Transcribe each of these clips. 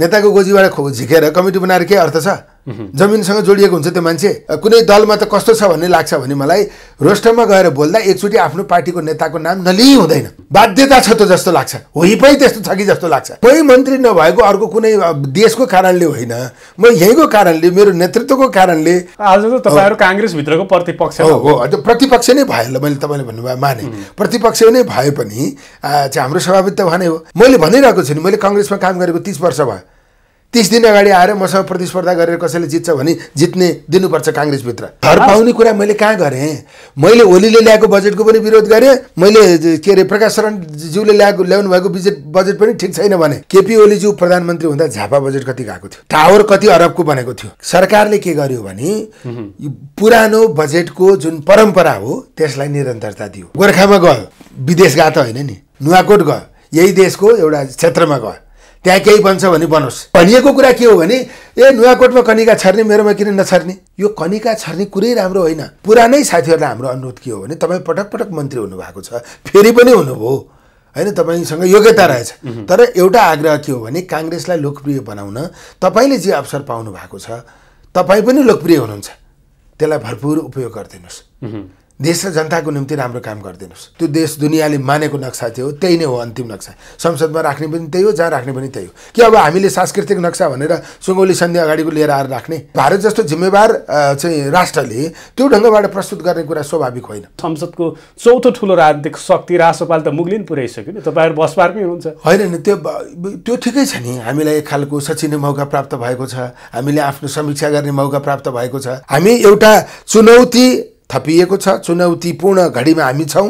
नेताको गोजीबाट खो झिकेर कमिटी बनाएर के अर्थ छ जमिनसँग जोडिएको हुन्छ त्यो मान्छे कुनै दलमा त कस्तो छ भन्ने लाग्छ भने मलाई रोस्टरमा गएर बोल्दा एकचोटि आफ्नो पार्टीको नेताको नाम नलिइ हुँदैन बाध्यता छ त जस्तो लाग्छ हो पै त्यस्तो छ कि जस्तो लाग्छ कोही मन्त्री नभएको अर्को कुनै देशको कारणले होइन म यहीँको कारणले मेरो नेतृत्वको कारणले आज त तपाईँहरू काङ्ग्रेसभित्रको प्रतिपक्ष हो हो प्रतिपक्ष नै भयो मैले तपाईँले भन्नुभयो माने प्रतिपक्ष नै भए पनि चाहिँ हाम्रो सभापति त भने हो मैले भनिरहेको छु नि मैले कङ्ग्रेसमा काम गरेको तिस वर्ष भयो तिस दिन अगाडि आएर मसँग प्रतिस्पर्धा गरेर कसैले जित्छ भने जित्ने दिनुपर्छ काङ्ग्रेसभित्र घर पाउने कुरा मैले कहाँ गरेँ मैले ओलीले ल्याएको बजेटको पनि विरोध गरेँ मैले के अरे प्रकाश शरणज्यूले ल्याएको ल्याउनु भएको बजेट बजेट पनि ठिक छैन भने केपी ओलीज्यू प्रधानमन्त्री हुँदा झापा बजेट कति गएको थियो टावर कति अरबको बनेको थियो सरकारले के गर्यो भने पुरानो बजेटको जुन परम्परा हो त्यसलाई निरन्तरता दियो गोर्खामा गयो विदेश गएको त होइन नि नुवाकोट गयो यही देशको एउटा क्षेत्रमा गयो त्यहाँ केही बन्छ भने बनोस् भनिएको कुरा के हो भने ए नुवाकोटमा कनिका छर्ने मेरोमा किन नछर्ने यो कनिका छर्ने कुरै राम्रो होइन पुरानै साथीहरूलाई हाम्रो अनुरोध के हो भने तपाईँ पटक पटक मन्त्री हुनुभएको छ फेरि पनि हुनुभयो होइन तपाईँसँग योग्यता रहेछ तर एउटा आग्रह के हो भने काङ्ग्रेसलाई लोकप्रिय बनाउन तपाईँले जे अवसर पाउनु भएको छ तपाईँ पनि लोकप्रिय हुनुहुन्छ त्यसलाई भरपुर उपयोग गरिदिनुहोस् देश र जनताको निम्ति राम्रो काम गरिदिनुहोस् त्यो देश दुनियाँले मानेको नक्सा थियो त्यही नै हो अन्तिम नक्सा संसदमा राख्ने पनि त्यही हो जहाँ राख्ने पनि त्यही हो कि अब हामीले सांस्कृतिक नक्सा भनेर सुगौली सन्धि अगाडिको लिएर आएर राख्ने भारत जस्तो जिम्मेवार चाहिँ राष्ट्रले त्यो ढङ्गबाट प्रस्तुत गर्ने कुरा स्वाभाविक होइन संसदको चौथो ठुलो राजनीतिक शक्ति राष्ट्रपाल त मुगलिन पुऱ्याइसक्यो नि तपाईँहरू बसपारमै हुनुहुन्छ होइन नि त्यो त्यो ठिकै छ नि हामीलाई एक खालको सचिने मौका प्राप्त भएको छ हामीले आफ्नो समीक्षा गर्ने मौका प्राप्त भएको छ हामी एउटा चुनौती थपिएको छ चुनौतीपूर्ण घडीमा हामी छौँ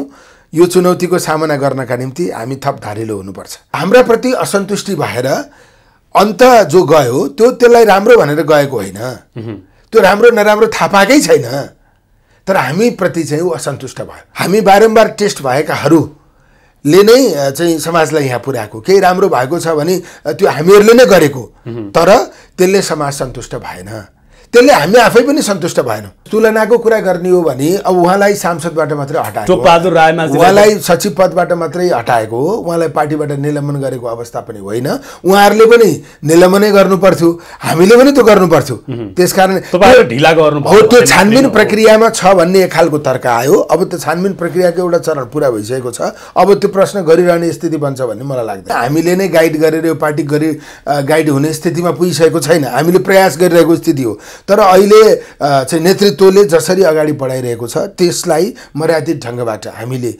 यो चुनौतीको सामना गर्नका निम्ति हामी थप धारिलो हुनुपर्छ हाम्राप्रति असन्तुष्टि भएर अन्त जो गयो त्यो त्यसलाई राम्रो भनेर गएको होइन त्यो राम्रो नराम्रो थाहा पाएकै छैन तर हामीप्रति चाहिँ ऊ असन्तुष्ट भयो हामी बारम्बार टेस्ट भएकाहरूले नै चाहिँ समाजलाई यहाँ पुर्याएको केही राम्रो भएको छ भने त्यो हामीहरूले नै गरेको तर त्यसले समाज सन्तुष्ट भएन त्यसले हामी आफै पनि सन्तुष्ट भएनौँ तुलनाको कुरा गर्ने हो भने अब उहाँलाई सांसदबाट मात्रै हटाएको रायमा उहाँलाई सचिव पदबाट मात्रै हटाएको हो उहाँलाई पार्टीबाट निलम्बन गरेको अवस्था पनि होइन उहाँहरूले पनि निलम्बनै गर्नु पर्थ्यो हामीले पनि त्यो गर्नु पर्थ्यो त्यसकारण ढिला गर्नु हो त्यो छानबिन प्रक्रियामा छ भन्ने एक खालको तर्क आयो अब त्यो छानबिन प्रक्रियाको एउटा चरण पुरा भइसकेको छ अब त्यो प्रश्न गरिरहने स्थिति बन्छ भन्ने मलाई लाग्दैन हामीले नै गाइड गरेर यो पार्टी गरी गाइड हुने स्थितिमा पुगिसकेको छैन हामीले प्रयास गरिरहेको स्थिति हो तर अहिले चाहिँ नेतृत्वले जसरी अगाडि बढाइरहेको छ त्यसलाई मर्यादित ढङ्गबाट हामीले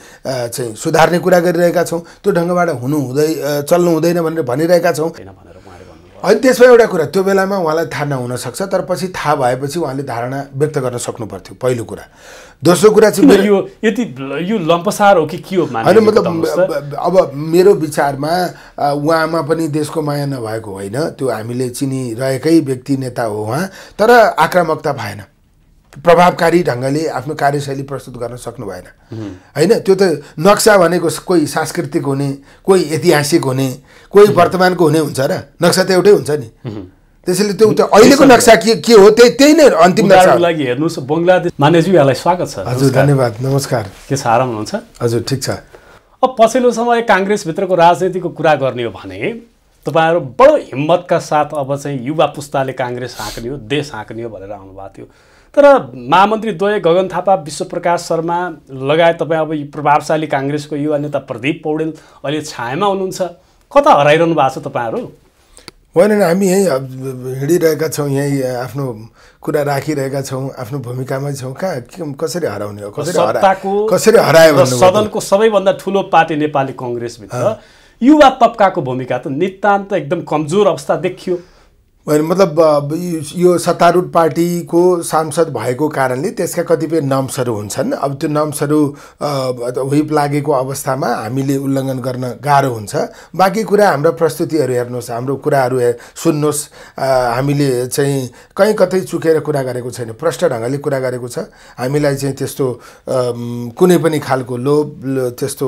चाहिँ सुधार्ने कुरा गरिरहेका छौँ त्यो ढङ्गबाट हुनु हुँदै चल्नु हुँदैन भनेर भनिरहेका छौँ होइन त्यसमा एउटा कुरा त्यो बेलामा उहाँलाई थाहा नहुनसक्छ तर पछि थाहा भएपछि उहाँले धारणा व्यक्त गर्न सक्नु पर्थ्यो पहिलो कुरा दोस्रो कुरा चाहिँ यो यति यो लम्पसार हो कि के हो होइन मतलब अब मेरो विचारमा उहाँमा पनि देशको माया नभएको होइन त्यो हामीले चिनिरहेकै व्यक्ति नेता हो उहाँ तर आक्रामकता भएन प्रभावकारी ढङ्गले आफ्नो कार्यशैली प्रस्तुत गर्न सक्नु भएन होइन त्यो त नक्सा भनेको कोही सांस्कृतिक हुने कोही ऐतिहासिक हुने कोही वर्तमानको हुने हुन्छ र नक्सा त एउटै हुन्छ नि त्यसैले त्यो त अहिलेको नक्सा के के हो त्यही त्यही नै अन्तिम लागि हेर्नुहोस् बङ्गलादेश मानेजी यहाँलाई स्वागत छ हजुर धन्यवाद नमस्कार के छ आराम हुनुहुन्छ हजुर ठिक छ अब पछिल्लो समय काङ्ग्रेसभित्रको राजनीतिको कुरा गर्ने हो भने तपाईँहरू बडो हिम्मतका साथ अब चाहिँ युवा पुस्ताले काङ्ग्रेस हाँक्ने हो देश हाँक्ने हो भनेर आउनुभएको थियो तर महामन्त्रीद्वय गगन थापा विश्वप्रकाश शर्मा लगायत तपाईँ अब प्रभावशाली काङ्ग्रेसको युवा नेता प्रदीप पौडेल अहिले छायामा हुनुहुन्छ कता हराइरहनु भएको छ तपाईँहरू होइन हामी यहीँ हिँडिरहेका छौँ यहीँ आफ्नो कुरा राखिरहेका छौँ आफ्नो भूमिकामै छौँ कहाँ कसरी हराउने हो कसरी कसरी हरायो सदनको सबैभन्दा ठुलो पार्टी नेपाली कङ्ग्रेसभित्र युवा तब्काको भूमिका त नितान्त एकदम कमजोर अवस्था देखियो मतलब यो सत्तारूढ पार्टीको सांसद भएको कारणले त्यसका कतिपय नम्सहरू हुन्छन् अब त्यो नम्सहरू विप लागेको अवस्थामा हामीले उल्लङ्घन गर्न गाह्रो हुन्छ बाँकी कुरा हाम्रा प्रस्तुतिहरू हेर्नुहोस् हाम्रो कुराहरू सुन्नुहोस् हामीले चाहिँ कहीँ कतै चुकेर कुरा गरेको छैन प्रष्ट ढङ्गले कुरा गरेको छ हामीलाई चाहिँ त्यस्तो कुनै पनि खालको लोभ त्यस्तो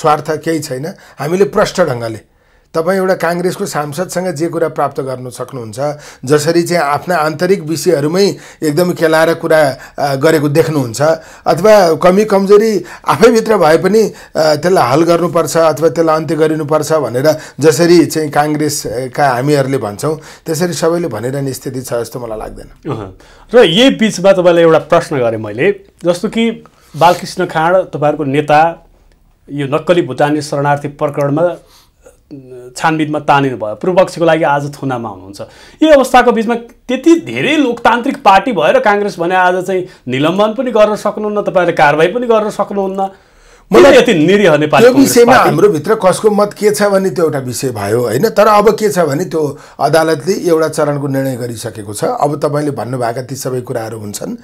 स्वार्थ केही छैन हामीले प्रष्ट ढङ्गले तपाईँ एउटा काङ्ग्रेसको सांसदसँग जे कुरा प्राप्त गर्न सक्नुहुन्छ जसरी चाहिँ आफ्ना आन्तरिक विषयहरूमै एकदम केलाएर कुरा गरेको देख्नुहुन्छ अथवा कमी कमजोरी आफैभित्र भए पनि त्यसलाई हल गर्नुपर्छ अथवा त्यसलाई अन्त्य गरिनुपर्छ भनेर जसरी चाहिँ काङ्ग्रेसका हामीहरूले भन्छौँ त्यसरी सबैले भनिरहने स्थिति छ जस्तो मलाई लाग्दैन र यही बिचमा तपाईँलाई एउटा प्रश्न गरेँ मैले जस्तो कि बालकृष्ण खाँड तपाईँहरूको नेता यो नक्कली भुटानी शरणार्थी प्रकरणमा छानबिनमा तानिनु भयो पूर्वपक्षको लागि आज थुनामा हुनुहुन्छ यो अवस्थाको बिचमा त्यति धेरै लोकतान्त्रिक पार्टी भएर काङ्ग्रेस भने आज चाहिँ निलम्बन पनि गर्न सक्नुहुन्न तपाईँहरूले कारवाही पनि गर्न सक्नुहुन्न त्यो विषयमा हाम्रो भित्र कसको मत के छ भने त्यो एउटा विषय भयो होइन तर अब के छ भने त्यो अदालतले एउटा चरणको निर्णय गरिसकेको छ अब तपाईँले भन्नुभएका ती सबै कुराहरू हुन्छन्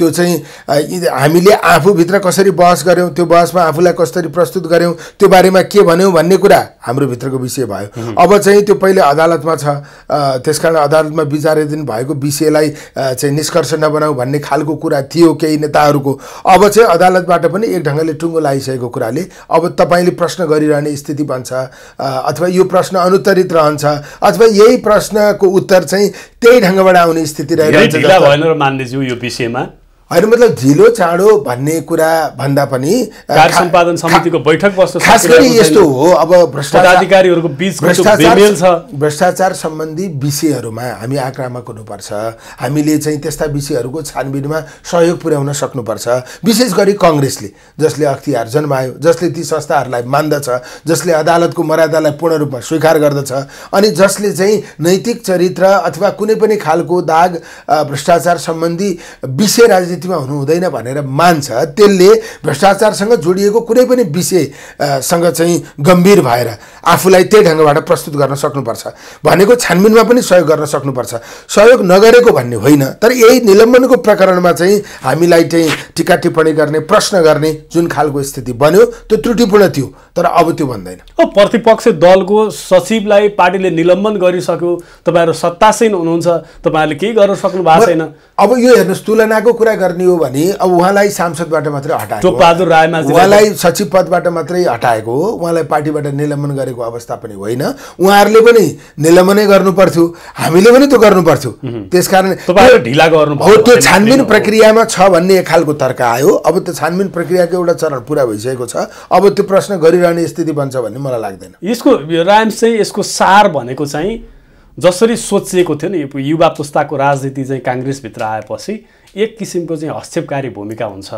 त्यो चाहिँ हामीले आफूभित्र कसरी बहस गऱ्यौँ त्यो बहसमा आफूलाई कसरी प्रस्तुत गऱ्यौँ त्यो बारेमा के भन्यौँ भन्ने कुरा हाम्रो भित्रको विषय भयो अब चाहिँ त्यो पहिले अदालतमा छ त्यसकारण अदालतमा विचाराधीन भएको विषयलाई चाहिँ निष्कर्ष नबनाऊ भन्ने खालको कुरा थियो केही नेताहरूको अब चाहिँ अदालतबाट पनि एक ढङ्गले टुङ्गो लागिसकेको कुराले अब तपाईँले प्रश्न गरिरहने स्थिति बन्छ अथवा यो प्रश्न अनुत्तरित रहन्छ अथवा यही प्रश्नको उत्तर चाहिँ त्यही ढङ्गबाट आउने स्थिति रहेको मान्दैछु यो विषयमा होइन मतलब झिलो चाँडो भन्ने कुरा भन्दा पनि सम्पादन समितिको बैठक खास गरी यस्तो हो अब भ्रष्टाचारहरूको बिच भ्रष्टाचार सम्बन्धी विषयहरूमा हामी आक्रामक हुनुपर्छ हामीले चाहिँ त्यस्ता विषयहरूको छानबिनमा सहयोग पुर्याउन सक्नुपर्छ विशेष गरी कङ्ग्रेसले जसले अख्तियार जन्मायो जसले ती संस्थाहरूलाई मान्दछ जसले अदालतको मर्यादालाई पूर्ण रूपमा स्वीकार गर्दछ अनि जसले चाहिँ नैतिक चरित्र अथवा कुनै पनि खालको दाग भ्रष्टाचार सम्बन्धी विषय राजनीति राजनीतिमा हुनु हुँदैन भनेर मान्छ त्यसले भ्रष्टाचारसँग जोडिएको कुनै पनि विषयसँग चाहिँ गम्भीर भएर आफूलाई त्यही ढङ्गबाट प्रस्तुत गर्न सक्नुपर्छ भनेको छानबिनमा पनि सहयोग गर्न सक्नुपर्छ सहयोग नगरेको भन्ने होइन तर यही निलम्बनको प्रकरणमा चाहिँ हामीलाई चाहिँ टिका टिप्पणी गर्ने प्रश्न गर्ने जुन खालको स्थिति बन्यो त्यो त्रुटिपूर्ण थियो तर अब त्यो भन्दैन प्रतिपक्ष दलको सचिवलाई पार्टीले निलम्बन गरिसक्यो तपाईँहरू सत्तासीन हुनुहुन्छ तपाईँहरूले केही गर्न सक्नु भएको छैन अब यो हेर्नुहोस् तुलनाको कुरा गर्ने हो भने अब उहाँलाई सांसदबाट मात्रै हटाएको उहाँलाई सचिव पदबाट मात्रै हटाएको हो उहाँलाई पार्टीबाट निलम्बन गरेको अवस्था पनि होइन उहाँहरूले पनि निलम्बनै गर्नुपर्थ्यो हामीले पनि त्यो गर्नुपर्थ्यो त्यस कारण ढिला गर्नु हो त्यो छानबिन प्रक्रियामा छ भन्ने एक खालको तर्क आयो अब त्यो छानबिन प्रक्रियाको एउटा चरण पुरा भइसकेको छ अब त्यो प्रश्न गरिरहने स्थिति बन्छ भन्ने मलाई लाग्दैन यसको रायम चाहिँ यसको सार भनेको चाहिँ जसरी सोचिएको थियो नि युवा पुस्ताको राजनीति चाहिँ काङ्ग्रेसभित्र आएपछि एक किसिमको चाहिँ हस्तक्षेपकारी भूमिका हुन्छ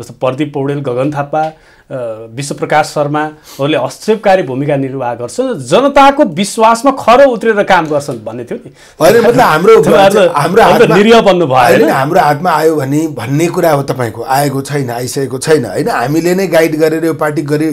जस्तो प्रदीप पौडेल गगन थापा विश्वप्रकाश शर्माहरूले हस्तक्षेपकारी भूमिका निर्वाह गर्छन् जनताको विश्वासमा खरो उत्रेर काम गर्छन् भन्ने थियो नि मतलब हाम्रो हाम्रो हाम्रो हातमा आयो भने भन्ने कुरा हो तपाईँको आएको छैन आइसकेको छैन होइन हामीले नै गाइड गरेर यो पार्टी गरी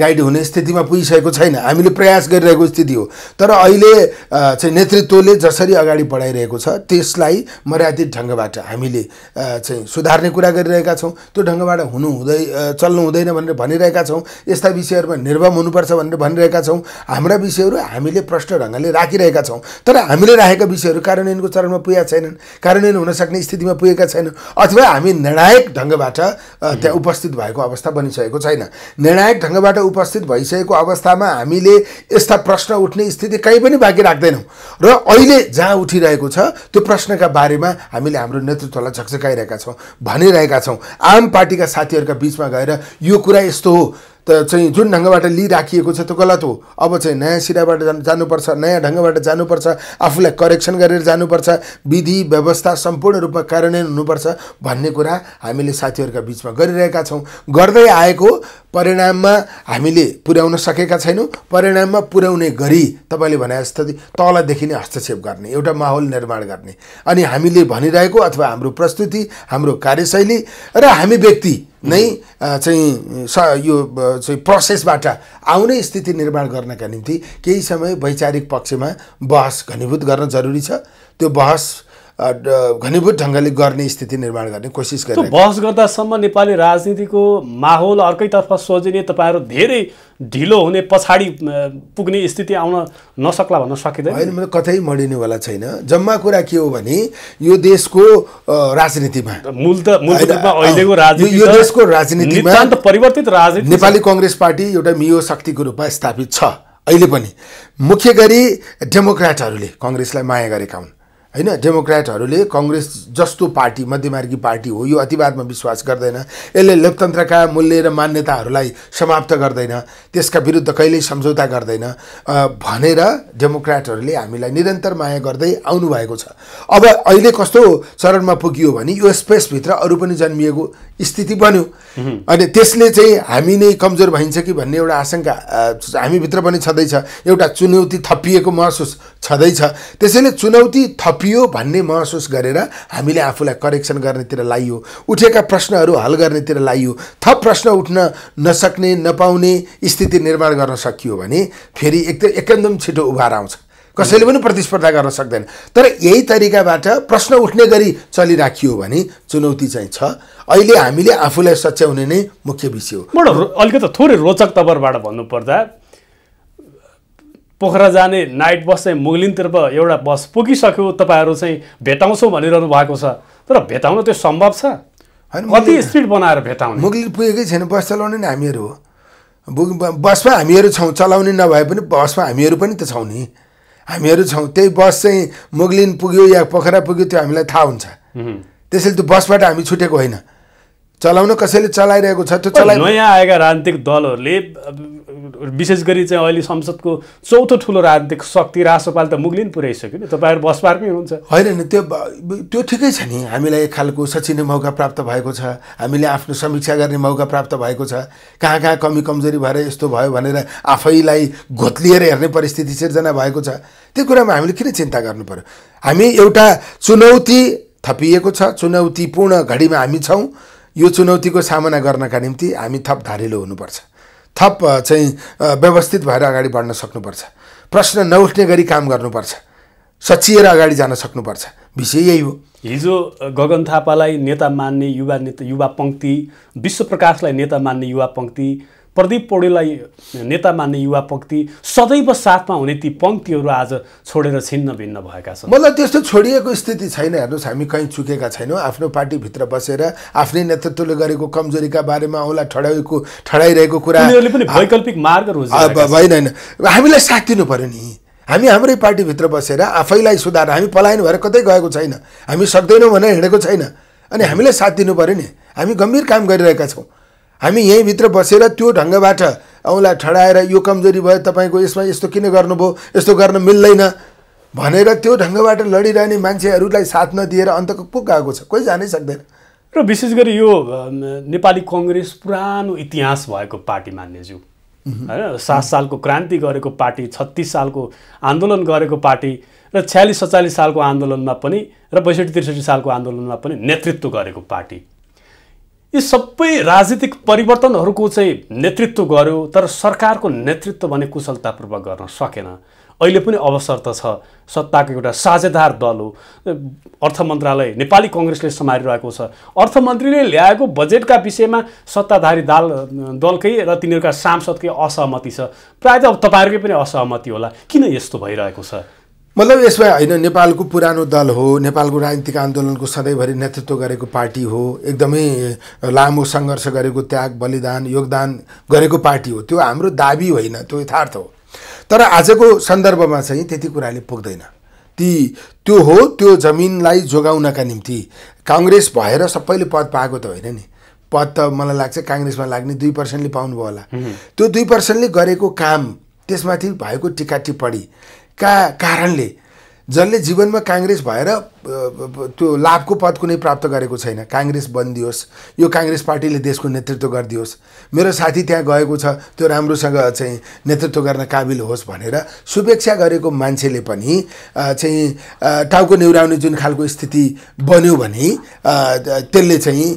गाइड हुने स्थितिमा पुगिसकेको छैन हामीले प्रयास गरिरहेको स्थिति हो तर अहिले चाहिँ नेतृत्वले जसरी अगाडि बढाइरहेको छ त्यसलाई मर्यादित ढङ्गबाट हामीले चाहिँ सुधार्ने कुरा गरिरहेका छौँ त्यो ढङ्गबाट हुनु हुँदै चल्नु हुँदैन भनेर भनेर भनिरहेका छौँ यस्ता विषयहरूमा निर्भम हुनुपर्छ भनेर भनिरहेका छौँ हाम्रा विषयहरू हामीले प्रष्ट ढङ्गले राखिरहेका छौँ तर हामीले राखेका विषयहरू कार्यान्वयनको चरणमा पुगेका छैनन् कार्यान्वयन हुन सक्ने स्थितिमा पुगेका छैनन् अथवा हामी निर्णायक ढङ्गबाट त्यहाँ उपस्थित भएको अवस्था बनिसकेको छैन निर्णायक ढङ्गबाट उपस्थित भइसकेको अवस्थामा हामीले यस्ता प्रश्न उठ्ने स्थिति कहीँ पनि बाँकी राख्दैनौँ र अहिले जहाँ उठिरहेको छ त्यो प्रश्नका बारेमा हामीले हाम्रो नेतृत्वलाई झकझकाइरहेका छौँ भनिरहेका छौँ आम पार्टीका साथीहरूका बिचमा गएर यो कुरा Cristo त चाहिँ जुन ढङ्गबाट लिइराखिएको छ त्यो गलत हो अब चाहिँ नयाँ सिराबाट जानु जानुपर्छ नयाँ ढङ्गबाट जानुपर्छ आफूलाई करेक्सन गरेर जानुपर्छ विधि व्यवस्था सम्पूर्ण रूपमा कार्यान्वयन हुनुपर्छ भन्ने कुरा हामीले साथीहरूका बिचमा गरिरहेका छौँ गर्दै आएको परिणाममा हामीले पुर्याउन सकेका छैनौँ परिणाममा पुर्याउने गरी तपाईँले भने जस्तो तलदेखि नै हस्तक्षेप गर्ने एउटा माहौल निर्माण गर्ने अनि हामीले भनिरहेको अथवा हाम्रो प्रस्तुति हाम्रो कार्यशैली र हामी व्यक्ति नै चाहिँ यो चाहिँ प्रोसेसबाट आउने स्थिति निर्माण गर्नका निम्ति केही समय वैचारिक पक्षमा बहस घनीभूत गर्न जरुरी छ त्यो बहस घनीभूत ढङ्गले गर्ने स्थिति निर्माण गर्ने कोसिस गर्ने बहस गर्दासम्म नेपाली राजनीतिको माहौल अर्कैतर्फ सोझिने तपाईँहरू धेरै ढिलो हुने पछाडि पुग्ने स्थिति आउन नसक्ला भन्न सकिँदैन होइन मैले कतै मडिनेवाला छैन जम्मा कुरा के हो भने यो देशको राजनीतिमा मूल त अहिलेको राजनीति यो देशको राजनीतिमा परिवर्तित राजनीति नेपाली कङ्ग्रेस पार्टी एउटा मियो शक्तिको रूपमा स्थापित छ अहिले पनि मुख्य गरी डेमोक्राटहरूले कङ्ग्रेसलाई माया गरेका हुन् होइन डेमोक्रेटहरूले कङ्ग्रेस जस्तो पार्टी मध्यमार्गी पार्टी हो यो अतिवादमा विश्वास गर्दैन यसले लोकतन्त्रका मूल्य र मान्यताहरूलाई समाप्त गर्दैन त्यसका विरुद्ध कहिल्यै सम्झौता गर्दैन भनेर डेमोक्रेटहरूले हामीलाई निरन्तर माया गर्दै आउनुभएको छ अब अहिले कस्तो चरणमा पुगियो भने यो स्पेसभित्र अरू पनि जन्मिएको स्थिति बन्यो अनि त्यसले चाहिँ हामी नै कमजोर भइन्छ कि भन्ने एउटा आशङ्का हामीभित्र पनि छँदैछ एउटा चुनौती थपिएको महसुस छँदैछ त्यसैले चुनौती थप थपियो भन्ने महसुस गरेर हामीले आफूलाई करेक्सन गर्नेतिर लाइयो उठेका प्रश्नहरू हल गर्नेतिर लाइयो थप प्रश्न उठ्न नसक्ने नपाउने स्थिति निर्माण गर्न सकियो भने फेरि एकदम एकदम छिटो उभार आउँछ कसैले पनि प्रतिस्पर्धा गर्न सक्दैन तर यही तरिकाबाट प्रश्न उठ्ने गरी चलिराखियो भने चुनौती चाहिँ छ अहिले हामीले आफूलाई सच्याउने नै मुख्य विषय हो अलिकति थोरै रोचक तवरबाट भन्नुपर्दा पोखरा जाने नाइट बस चाहिँ मुगलिनतर्फ एउटा बस पुगिसक्यो तपाईँहरू चाहिँ भेटाउँछौँ भनिरहनु भएको छ तर भेटाउन त्यो सम्भव छ होइन कति स्पिड बनाएर भेटाउनु मुगलिन पुगेकै छैन बस चलाउने नि हामीहरू हो बसमा हामीहरू छौँ चलाउने नभए पनि बसमा हामीहरू पनि त छौँ नि हामीहरू छौँ त्यही बस चाहिँ मुगलिन पुग्यो या पोखरा पुग्यो त्यो हामीलाई थाहा हुन्छ त्यसैले त्यो बसबाट हामी छुटेको होइन चलाउन कसैले चलाइरहेको छ त्यो चलाइ नयाँ आएका राजनीतिक दलहरूले विशेष गरी चाहिँ अहिले संसदको चौथो ठुलो राजनीतिक शक्ति रासोपाल त मुगलिन पुर्याइसक्यो नि तपाईँहरू बसपारमै हुनुहुन्छ होइन नि त्यो त्यो ठिकै छ नि हामीलाई एक खालको सचिने मौका प्राप्त भएको छ हामीले आफ्नो समीक्षा गर्ने मौका प्राप्त भएको छ कहाँ कहाँ कमी कमजोरी भएर यस्तो भयो भनेर आफैलाई घोत्लिएर हेर्ने परिस्थिति सिर्जना भएको छ त्यो कुरामा हामीले किन चिन्ता गर्नु पऱ्यो हामी एउटा चुनौती थपिएको छ चुनौतीपूर्ण घडीमा हामी छौँ यो चुनौतीको सामना गर्नका निम्ति हामी थप धारिलो हुनुपर्छ थप चाहिँ व्यवस्थित भएर अगाडि बढ्न सक्नुपर्छ प्रश्न नउठ्ने गरी काम गर्नुपर्छ सचिएर अगाडि जान सक्नुपर्छ विषय यही हो हिजो गगन थापालाई नेता मान्ने युवा नेता युवा पङ्क्ति विश्व प्रकाशलाई नेता मान्ने युवा पङ्क्ति प्रदीप पौडेललाई नेता मान्ने युवा पङ्क्ति सदैव साथमा हुने ती पङ्क्तिहरू आज छोडेर छिन्न भिन्न भएका छन् मलाई त्यस्तो छोडिएको स्थिति छैन हेर्नुहोस् हामी कहीँ चुकेका छैनौँ आफ्नो पार्टीभित्र बसेर आफ्नै नेतृत्वले गरेको कमजोरीका बारेमा औला ठडाएको ठडाइरहेको कुरा पनि वैकल्पिक मार्ग होइन हामीलाई साथ दिनु पऱ्यो नि हामी हाम्रै पार्टीभित्र बसेर आफैलाई सुधार हामी पलायन भएर कतै गएको छैन हामी सक्दैनौँ भनेर हिँडेको छैन अनि हामीलाई साथ दिनु पऱ्यो नि हामी गम्भीर काम गरिरहेका छौँ हामी यहीँभित्र बसेर त्यो ढङ्गबाट उसलाई ठडाएर यो कमजोरी भयो तपाईँको यसमा यस्तो किन गर्नुभयो यस्तो गर्न मिल्दैन भनेर त्यो ढङ्गबाट लडिरहने मान्छेहरूलाई साथ नदिएर अन्तको पो गएको छ कोही जानै सक्दैन र विशेष गरी यो नेपाली कङ्ग्रेस पुरानो इतिहास भएको पार्टी मान्नेज्यू होइन सात सालको क्रान्ति गरेको पार्टी छत्तिस सालको आन्दोलन गरेको पार्टी र छ्यालिस सत्तालिस सालको आन्दोलनमा पनि र बैसठी त्रिसठी सालको आन्दोलनमा पनि नेतृत्व गरेको पार्टी यी सबै राजनीतिक परिवर्तनहरूको चाहिँ नेतृत्व गर्यो तर सरकारको नेतृत्व भने कुशलतापूर्वक गर्न सकेन अहिले पनि अवसर त छ सत्ताको एउटा साझेदार दल हो अर्थ मन्त्रालय नेपाली कङ्ग्रेसले सम्हालिरहेको छ अर्थमन्त्रीले ल्याएको बजेटका विषयमा सत्ताधारी दाल दलकै र तिनीहरूका सांसदकै असहमति छ प्रायः त अब तपाईँहरूकै पनि असहमति होला किन यस्तो भइरहेको छ मतलब यसमा होइन नेपालको पुरानो दल हो नेपालको राजनीतिक आन्दोलनको सधैँभरि नेतृत्व गरेको पार्टी हो एकदमै लामो सङ्घर्ष गरेको त्याग बलिदान योगदान गरेको पार्टी हो त्यो हाम्रो दाबी होइन त्यो यथार्थ हो तर आजको सन्दर्भमा चाहिँ त्यति कुराले पुग्दैन ती त्यो हो त्यो जमिनलाई जोगाउनका निम्ति काङ्ग्रेस भएर सबैले पद पाएको त होइन नि पद त मलाई लाग्छ काङ्ग्रेसमा लाग्ने दुई पर्सेन्टले पाउनुभयो होला त्यो दुई पर्सेन्टले गरेको काम त्यसमाथि भएको टिका टिप्पणी का कारणले जसले जीवनमा काङ्ग्रेस भएर त्यो लाभको पद कुनै प्राप्त गरेको छैन काङ्ग्रेस बनिदियोस् यो काङ्ग्रेस पार्टीले देशको नेतृत्व गरिदियोस् मेरो साथी त्यहाँ गएको छ त्यो राम्रोसँग चाहिँ नेतृत्व गर्न काबिल होस् भनेर शुभेच्छा गरेको मान्छेले पनि चाहिँ टाउको निहुराउने जुन खालको स्थिति बन्यो भने त्यसले चाहिँ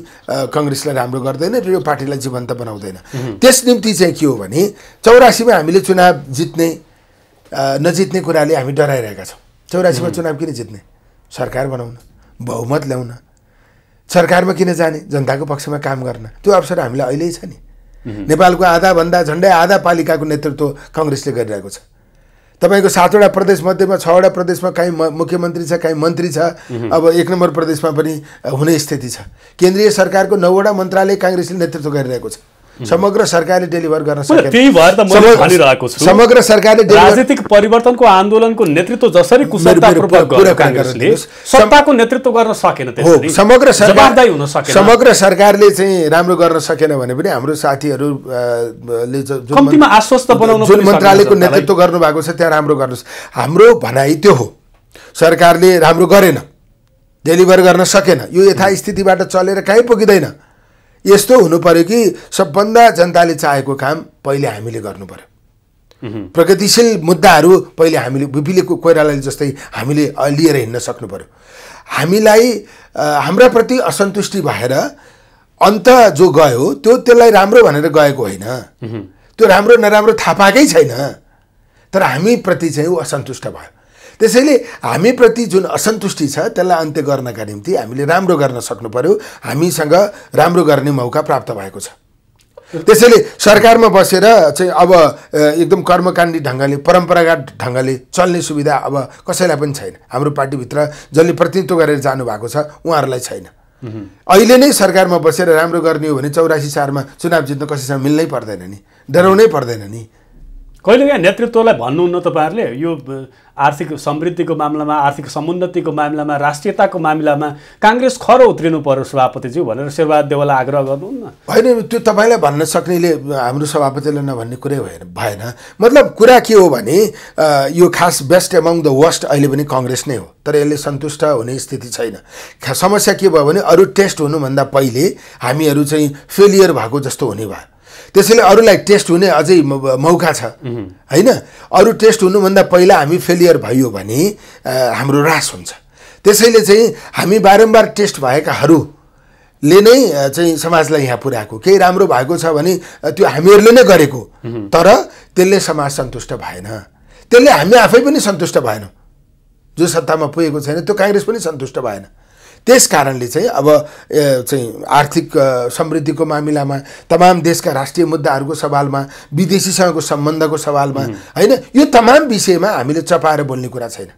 कङ्ग्रेसलाई राम्रो गर्दैन र यो पार्टीलाई जीवन्त बनाउँदैन त्यस निम्ति चाहिँ के हो भने चौरासीमा हामीले चुनाव जित्ने नजित्ने कुराले हामी डराइरहेका छौँ चौरासीमा चुनाव किन जित्ने सरकार बनाउन बहुमत ल्याउन सरकारमा किन जाने जनताको पक्षमा काम गर्न त्यो अवसर हामीलाई अहिले छ नि नेपालको आधाभन्दा झन्डै आधा पालिकाको नेतृत्व कङ्ग्रेसले गरिरहेको छ तपाईँको सातवटा प्रदेशमध्येमा छवटा प्रदेशमा काहीँ मुख्यमन्त्री छ काहीँ मन्त्री छ अब एक नम्बर प्रदेशमा पनि हुने स्थिति छ केन्द्रीय सरकारको नौवटा मन्त्रालय काङ्ग्रेसले नेतृत्व गरिरहेको छ समग्र सरकारले डेलिभर गर्न सकेन त्यही भएर त मैले भनिरहेको छु समग्र सरकारले राजनीतिक परिवर्तनको आन्दोलनको नेतृत्व जसरी सत्ताको नेतृत्व गर्न सकेन त्यसरी समग्र जवाबदारी हुन सकेन समग्र सरकारले चाहिँ राम्रो गर्न सकेन भने पनि हाम्रो साथीहरूले कम्तीमा आश्वस्त बनाउनु जुन मन्त्रालयको नेतृत्व गर्नुभएको छ त्यहाँ राम्रो गर्नु हाम्रो भनाइ त्यो हो सरकारले राम्रो गरेन डेलिभर गर्न सकेन यो यथास्थितिबाट चलेर कहीँ पुगिँदैन यस्तो हुनु पऱ्यो कि सबभन्दा जनताले चाहेको काम पहिले हामीले गर्नु पर्यो प्रगतिशील मुद्दाहरू पहिले हामीले बिपिलेको कोइरालाले जस्तै हामीले लिएर हिँड्न सक्नु पऱ्यो हामीलाई हाम्राप्रति असन्तुष्टि भएर अन्त जो गयो त्यो त्यसलाई राम्रो भनेर गएको होइन त्यो राम्रो नराम्रो थाहा पाएकै छैन तर हामीप्रति चाहिँ ऊ असन्तुष्ट भयो त्यसैले हामीप्रति जुन असन्तुष्टि छ त्यसलाई अन्त्य गर्नका निम्ति हामीले राम्रो गर्न सक्नु पऱ्यो हामीसँग राम्रो गर्ने मौका प्राप्त भएको छ त्यसैले सरकारमा बसेर चाहिँ अब एकदम कर्मकाण्डी ढङ्गले परम्परागत ढङ्गले चल्ने सुविधा अब कसैलाई पनि छैन हाम्रो पार्टीभित्र जसले प्रतिनिधित्व गरेर जानुभएको छ उहाँहरूलाई छैन अहिले नै सरकारमा बसेर राम्रो गर्ने हो भने चौरासी सालमा चुनाव जित्न कसैसँग मिल्नै पर्दैन नि डराउनै पर्दैन नि कहिले कहिलेकाहीँ नेतृत्वलाई भन्नुहुन्न तपाईँहरूले यो आर्थिक समृद्धिको मामलामा आर्थिक समुन्नतिको मामलामा राष्ट्रियताको मामिलामा काङ्ग्रेस खरो उत्रिनु पर्यो सभापतिज्यू भनेर शेरबहादुर देवलाई आग्रह गर्नुहुन्न होइन त्यो तपाईँलाई भन्न सक्नेले हाम्रो सभापतिले नभन्ने कुरै भएन भएन मतलब कुरा के हो भने यो खास बेस्ट एमङ द वर्स्ट अहिले पनि कङ्ग्रेस नै हो तर यसले सन्तुष्ट हुने स्थिति छैन समस्या के भयो भने अरू टेस्ट हुनुभन्दा पहिले हामीहरू चाहिँ फेलियर भएको जस्तो हुने भयो त्यसैले अरूलाई टेस्ट हुने अझै मौका छ होइन अरू टेस्ट हुनुभन्दा पहिला हामी फेलियर भयो भने हाम्रो रास हुन्छ त्यसैले चाहिँ हामी बारम्बार टेस्ट भएकाहरूले नै चाहिँ समाजलाई यहाँ पुऱ्याएको केही राम्रो भएको छ भने त्यो हामीहरूले नै गरेको तर त्यसले समाज सन्तुष्ट भएन त्यसले हामी आफै पनि सन्तुष्ट भएनौँ जो सत्तामा पुगेको छैन त्यो काङ्ग्रेस पनि सन्तुष्ट भएन त्यस कारणले चाहिँ अब चाहिँ आर्थिक समृद्धिको मामिलामा तमाम देशका राष्ट्रिय मुद्दाहरूको सवालमा विदेशीसँगको सम्बन्धको सवालमा होइन यो तमाम विषयमा हामीले चपाएर बोल्ने कुरा छैन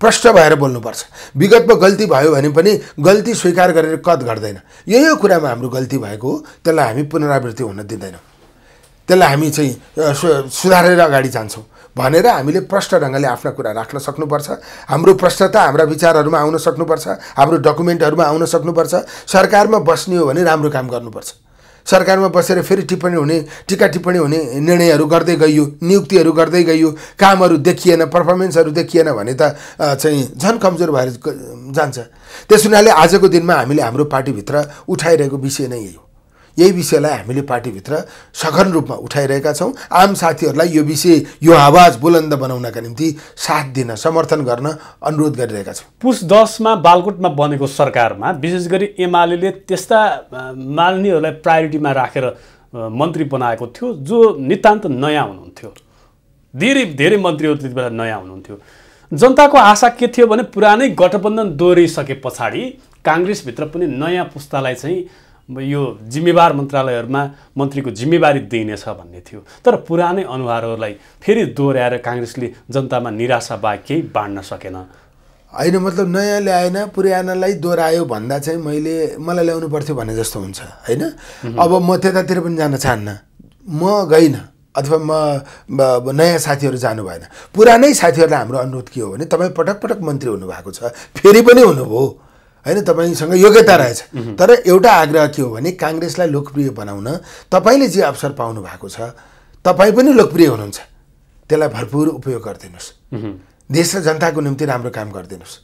प्रष्ट भएर बोल्नुपर्छ विगतमा गल्ती भयो भने पनि गल्ती स्वीकार गरेर कद घट्दैन यो यो कुरामा हाम्रो गल्ती भएको हो त्यसलाई हामी पुनरावृत्ति हुन दिँदैनौँ त्यसलाई हामी चाहिँ सुधारेर अगाडि जान्छौँ भनेर हामीले प्रष्ट ढङ्गले आफ्ना कुरा राख्न सक्नुपर्छ हाम्रो प्रष्टता हाम्रा विचारहरूमा आउन सक्नुपर्छ हाम्रो डकुमेन्टहरूमा आउन सक्नुपर्छ सरकारमा बस्ने हो भने राम्रो काम गर्नुपर्छ सरकारमा बसेर फेरि टिप्पणी हुने टिका टिप्पणी हुने निर्णयहरू गर्दै गइयो नियुक्तिहरू गर्दै गइयो कामहरू देखिएन पर्फर्मेन्सहरू देखिएन भने त चाहिँ झन् कमजोर भएर जान्छ त्यस हुनाले आजको दिनमा हामीले हाम्रो पार्टीभित्र उठाइरहेको विषय नै यही हो यही विषयलाई हामीले पार्टीभित्र सघन रूपमा उठाइरहेका छौँ आम साथीहरूलाई यो विषय यो आवाज बुलन्द बनाउनका निम्ति साथ दिन समर्थन गर्न अनुरोध गरिरहेका छौँ पुस दसमा बालकोटमा बनेको सरकारमा विशेष गरी एमाले त्यस्ता मान्नेहरूलाई प्रायोरिटीमा राखेर मन्त्री बनाएको थियो जो नितान्त नयाँ हुनुहुन्थ्यो धेरै धेरै मन्त्रीहरू त्यति बेला नयाँ हुनुहुन्थ्यो जनताको आशा के थियो भने पुरानै गठबन्धन दोहोरिसके पछाडि काङ्ग्रेसभित्र पनि नयाँ पुस्तालाई चाहिँ यो जिम्मेवार मन्त्रालयहरूमा मन्त्रीको जिम्मेवारी दिइनेछ भन्ने थियो तर पुरानै अनुहारहरूलाई फेरि दोहोऱ्याएर काङ्ग्रेसले जनतामा निराशा बाहेक केही बाँड्न सकेन होइन मतलब नयाँ ल्याएन पुरानालाई दोहोऱ्यायो भन्दा चाहिँ मैले मलाई ल्याउनु पर्थ्यो भने जस्तो हुन्छ होइन अब म त्यतातिर पनि जान चाहन्न म गइनँ अथवा म नयाँ साथीहरू जानु भएन पुरानै साथीहरूलाई हाम्रो अनुरोध के हो भने तपाईँ पटक पटक मन्त्री हुनुभएको छ फेरि पनि हुनुभयो होइन तपाईँसँग योग्यता रहेछ तर एउटा आग्रह के हो भने काङ्ग्रेसलाई लोकप्रिय बनाउन तपाईँले जे अवसर पाउनु भएको छ तपाईँ पनि लोकप्रिय हुनुहुन्छ त्यसलाई भरपूर उपयोग गरिदिनुहोस् देश र जनताको निम्ति राम्रो काम गरिदिनुहोस्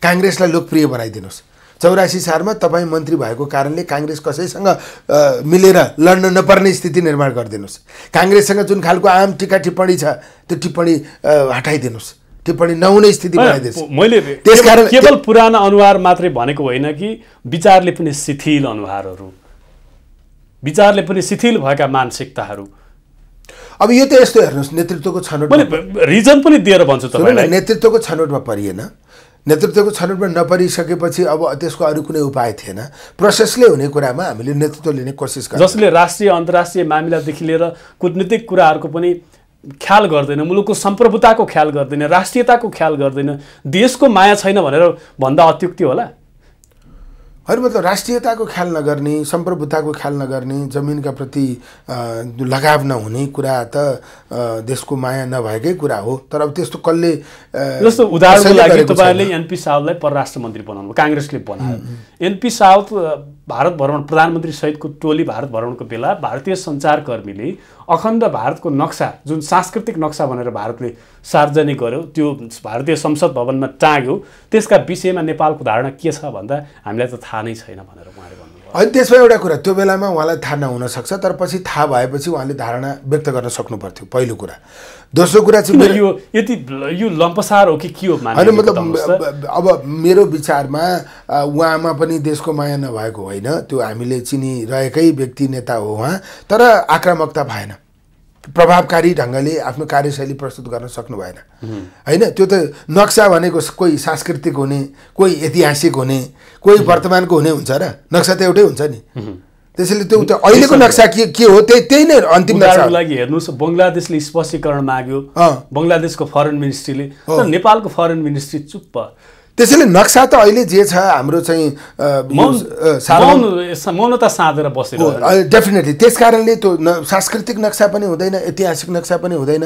काङ्ग्रेसलाई लोकप्रिय बनाइदिनुहोस् चौरासी सालमा तपाईँ मन्त्री भएको कारणले काङ्ग्रेस कसैसँग मिलेर लड्न नपर्ने स्थिति निर्माण गरिदिनुहोस् काङ्ग्रेससँग जुन खालको आम टिका टिप्पणी छ त्यो टिप्पणी हटाइदिनुहोस् त्यो पनि नहुने स्थिति बनाइदिएछ मैले कारण केवल पुरानो अनुहार मात्रै भनेको होइन कि विचारले पनि शिथिल अनुहारहरू विचारले पनि शिथिल भएका मानसिकताहरू अब यो त यस्तो हेर्नुहोस् नेतृत्वको छनौट रिजन पनि दिएर भन्छु तपाईँलाई नेतृत्वको छनौटमा परिएन नेतृत्वको छनौटमा नपरिसकेपछि अब त्यसको अरू कुनै उपाय थिएन प्रोसेसले हुने कुरामा हामीले नेतृत्व लिने कोसिस गर्छौँ जसले राष्ट्रिय अन्तर्राष्ट्रिय मामिलादेखि लिएर कुटनीतिक कुराहरूको पनि ख्याल गर्दैन मुलुकको सम्प्रभुताको ख्याल गर्दैन राष्ट्रियताको ख्याल गर्दैन देशको माया छैन भनेर भन्दा अत्युक्ति होला होइन मतलब राष्ट्रियताको ख्याल नगर्ने सम्प्रभुताको ख्याल नगर्ने जमिनका प्रति लगाव नहुने कुरा त देशको माया नभएकै कुरा हो तर अब त्यस्तो कसले जस्तो उदाहरणको लागि तपाईँले एनपी साउदलाई परराष्ट्र मन्त्री बनाउनु काङ्ग्रेसले बनायो एनपी साउद भारत भ्रमण प्रधानमन्त्री सहितको टोली भारत भ्रमणको बेला भारतीय सञ्चारकर्मीले अखण्ड भारतको नक्सा जुन सांस्कृतिक नक्सा भनेर भारतले सार्वजनिक गर्यो त्यो भारतीय संसद भवनमा टाँग्यो त्यसका विषयमा नेपालको धारणा के छ भन्दा हामीलाई त थाहा नै छैन भनेर उहाँले भन्नुभयो होइन त्यसमा एउटा कुरा त्यो बेलामा उहाँलाई थाहा नहुनसक्छ तर पछि थाहा भएपछि उहाँले धारणा व्यक्त गर्न सक्नु पर्थ्यो पहिलो कुरा दोस्रो कुरा चाहिँ यो यति यो लम्पसार हो कि के हो होइन मतलब अब मेरो विचारमा उहाँमा पनि देशको माया नभएको होइन त्यो हामीले चिनिरहेकै व्यक्ति नेता हो उहाँ तर आक्रामकता भएन प्रभावकारी ढङ्गले आफ्नो कार्यशैली प्रस्तुत गर्न सक्नु भएन होइन त्यो त नक्सा भनेको कोही सांस्कृतिक हुने कोही ऐतिहासिक हुने कोही वर्तमानको हुने हुन्छ र नक्सा त एउटै हुन्छ नि त्यसैले त्यो त अहिलेको नक्सा के के हो त्यही त्यही नै अन्तिम लागि हेर्नुहोस् बङ्गलादेशले स्पष्टीकरण माग्यो बङ्गलादेशको फरेन मिनिस्ट्रीले नेपालको फरेन मिनिस्ट्री चुप्प त्यसैले नक्सा त अहिले जे छ हाम्रो चाहिँ मौनता साँधेर बसेको डेफिनेटली त्यस कारणले त्यो सांस्कृतिक नक्सा पनि हुँदैन ऐतिहासिक नक्सा पनि हुँदैन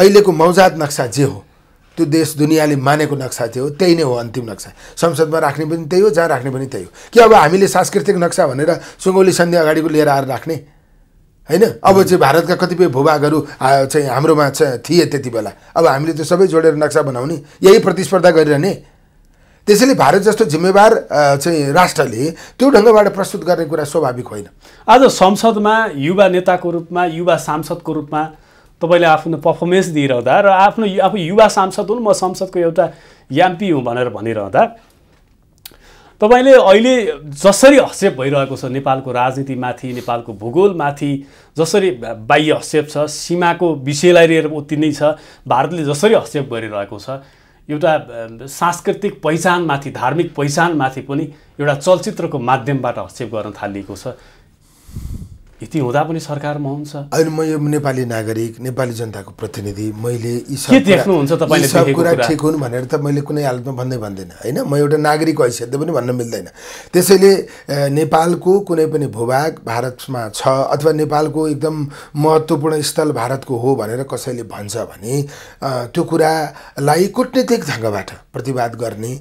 अहिलेको मौजाद नक्सा जे हो त्यो देश दुनियाँले मानेको नक्सा थियो त्यही नै हो अन्तिम नक्सा संसदमा राख्ने पनि त्यही हो जहाँ राख्ने पनि त्यही हो कि अब हामीले सांस्कृतिक नक्सा भनेर सुगौली सन्धि अगाडिको लिएर आएर राख्ने होइन अब चाहिँ भारतका कतिपय भूभागहरू चाहिँ हाम्रोमा थिए त्यति बेला अब हामीले त्यो सबै जोडेर नक्सा बनाउने यही प्रतिस्पर्धा गरिरहने त्यसैले भारत जस्तो जिम्मेवार चाहिँ राष्ट्रले त्यो ढङ्गबाट प्रस्तुत गर्ने कुरा स्वाभाविक होइन आज संसदमा युवा नेताको रूपमा युवा सांसदको रूपमा तपाईँले आफ्नो पर्फर्मेन्स दिइरहँदा र आफ्नो आफू युवा सांसद हुन् म संसदको एउटा याम्पी हुँ भनेर भनिरहँदा तपाईँले अहिले जसरी हसेप भइरहेको छ नेपालको राजनीतिमाथि नेपालको भूगोलमाथि जसरी बाह्य हसेप छ सीमाको विषयलाई लिएर उत्ति नै छ भारतले जसरी हसेप गरिरहेको छ एउटा सांस्कृतिक पहिचानमाथि धार्मिक पहिचानमाथि पनि एउटा चलचित्रको माध्यमबाट हस्तक्षेप गर्न थालिएको छ यति हुँदा पनि सरकारमा हुन्छ अहिले म यो नेपाली नागरिक नेपाली जनताको प्रतिनिधि मैले यी सब सब कुरा ठिक हुन् भनेर त मैले कुनै हालतमा भन्दै भन्दैन होइन म एउटा नागरिकको हैसियतले पनि भन्न मिल्दैन त्यसैले नेपालको कुनै पनि भूभाग भारतमा छ अथवा नेपालको एकदम महत्त्वपूर्ण स्थल भारतको हो भनेर कसैले भन्छ भने त्यो कुरालाई कुटनीतिक ढङ्गबाट प्रतिवाद गर्ने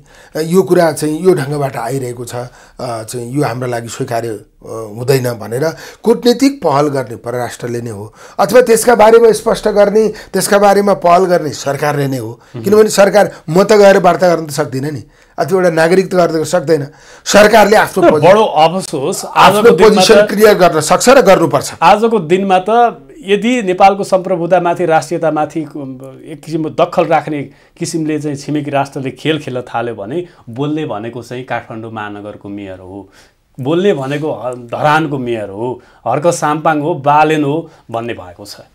यो कुरा चाहिँ यो ढङ्गबाट आइरहेको छ चाहिँ यो हाम्रो लागि स्वीकार्य हुँदैन भनेर कुटनीतिक पहल गर्ने परराष्ट्रले नै हो अथवा त्यसका बारेमा स्पष्ट गर्ने त्यसका बारेमा पहल गर्ने सरकारले नै हो किनभने सरकार म त गएर वार्ता गर्न त सक्दिनँ नि अथवा एउटा नागरिक त गर्न सक्दैन सरकारले आफ्नो बडो होस् आफ्नो पोजिसन क्रिया गर्न सक्छ र गर्नुपर्छ आजको दिनमा त यदि नेपालको सम्प्रभुतामाथि राष्ट्रियतामाथि एक किसिमको दखल राख्ने किसिमले चाहिँ छिमेकी राष्ट्रले खेल खेल्न थाल्यो भने बोल्ने भनेको चाहिँ काठमाडौँ महानगरको मेयर हो बोल्ने भनेको धरानको मेयर हो हर्क साम्पाङ हो बालेन हो भन्ने भएको छ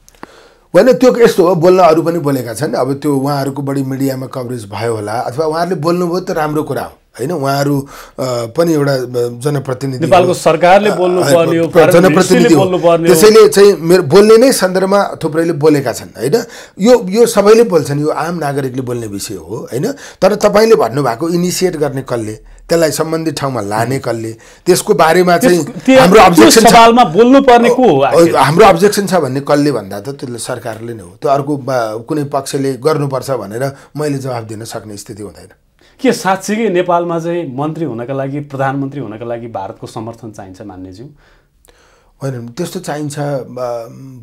होइन त्यो यस्तो हो बोल्न अरू पनि बोलेका छन् अब त्यो उहाँहरूको बढी मिडियामा कभरेज भयो होला अथवा उहाँहरूले बोल्नुभयो त राम्रो कुरा हो होइन उहाँहरू पनि एउटा जनप्रतिनिधि नेपालको सरकारले बोल्नु पर्ने जनप्रतिनिधि त्यसैले चाहिँ मेरो बोल्ने नै सन्दर्भमा थुप्रैले बोलेका छन् होइन यो यो सबैले बोल्छन् यो आम नागरिकले बोल्ने विषय हो होइन तर तपाईँले भन्नुभएको इनिसिएट गर्ने कसले त्यसलाई सम्बन्धित ठाउँमा लाने कसले त्यसको बारेमा चाहिँ हाम्रो अब्जेक्सन सवालमा पर्ने को हाम्रो अब्जेक्सन छ भन्ने कसले भन्दा त त्यसले सरकारले नै हो त्यो अर्को कुनै पक्षले गर्नुपर्छ भनेर मैले जवाब दिन सक्ने स्थिति हुँदैन के साँच्चीकै नेपालमा चाहिँ मन्त्री हुनका लागि प्रधानमन्त्री हुनका लागि भारतको समर्थन चाहिन्छ मान्नेज्यू होइन त्यस्तो चाहिन्छ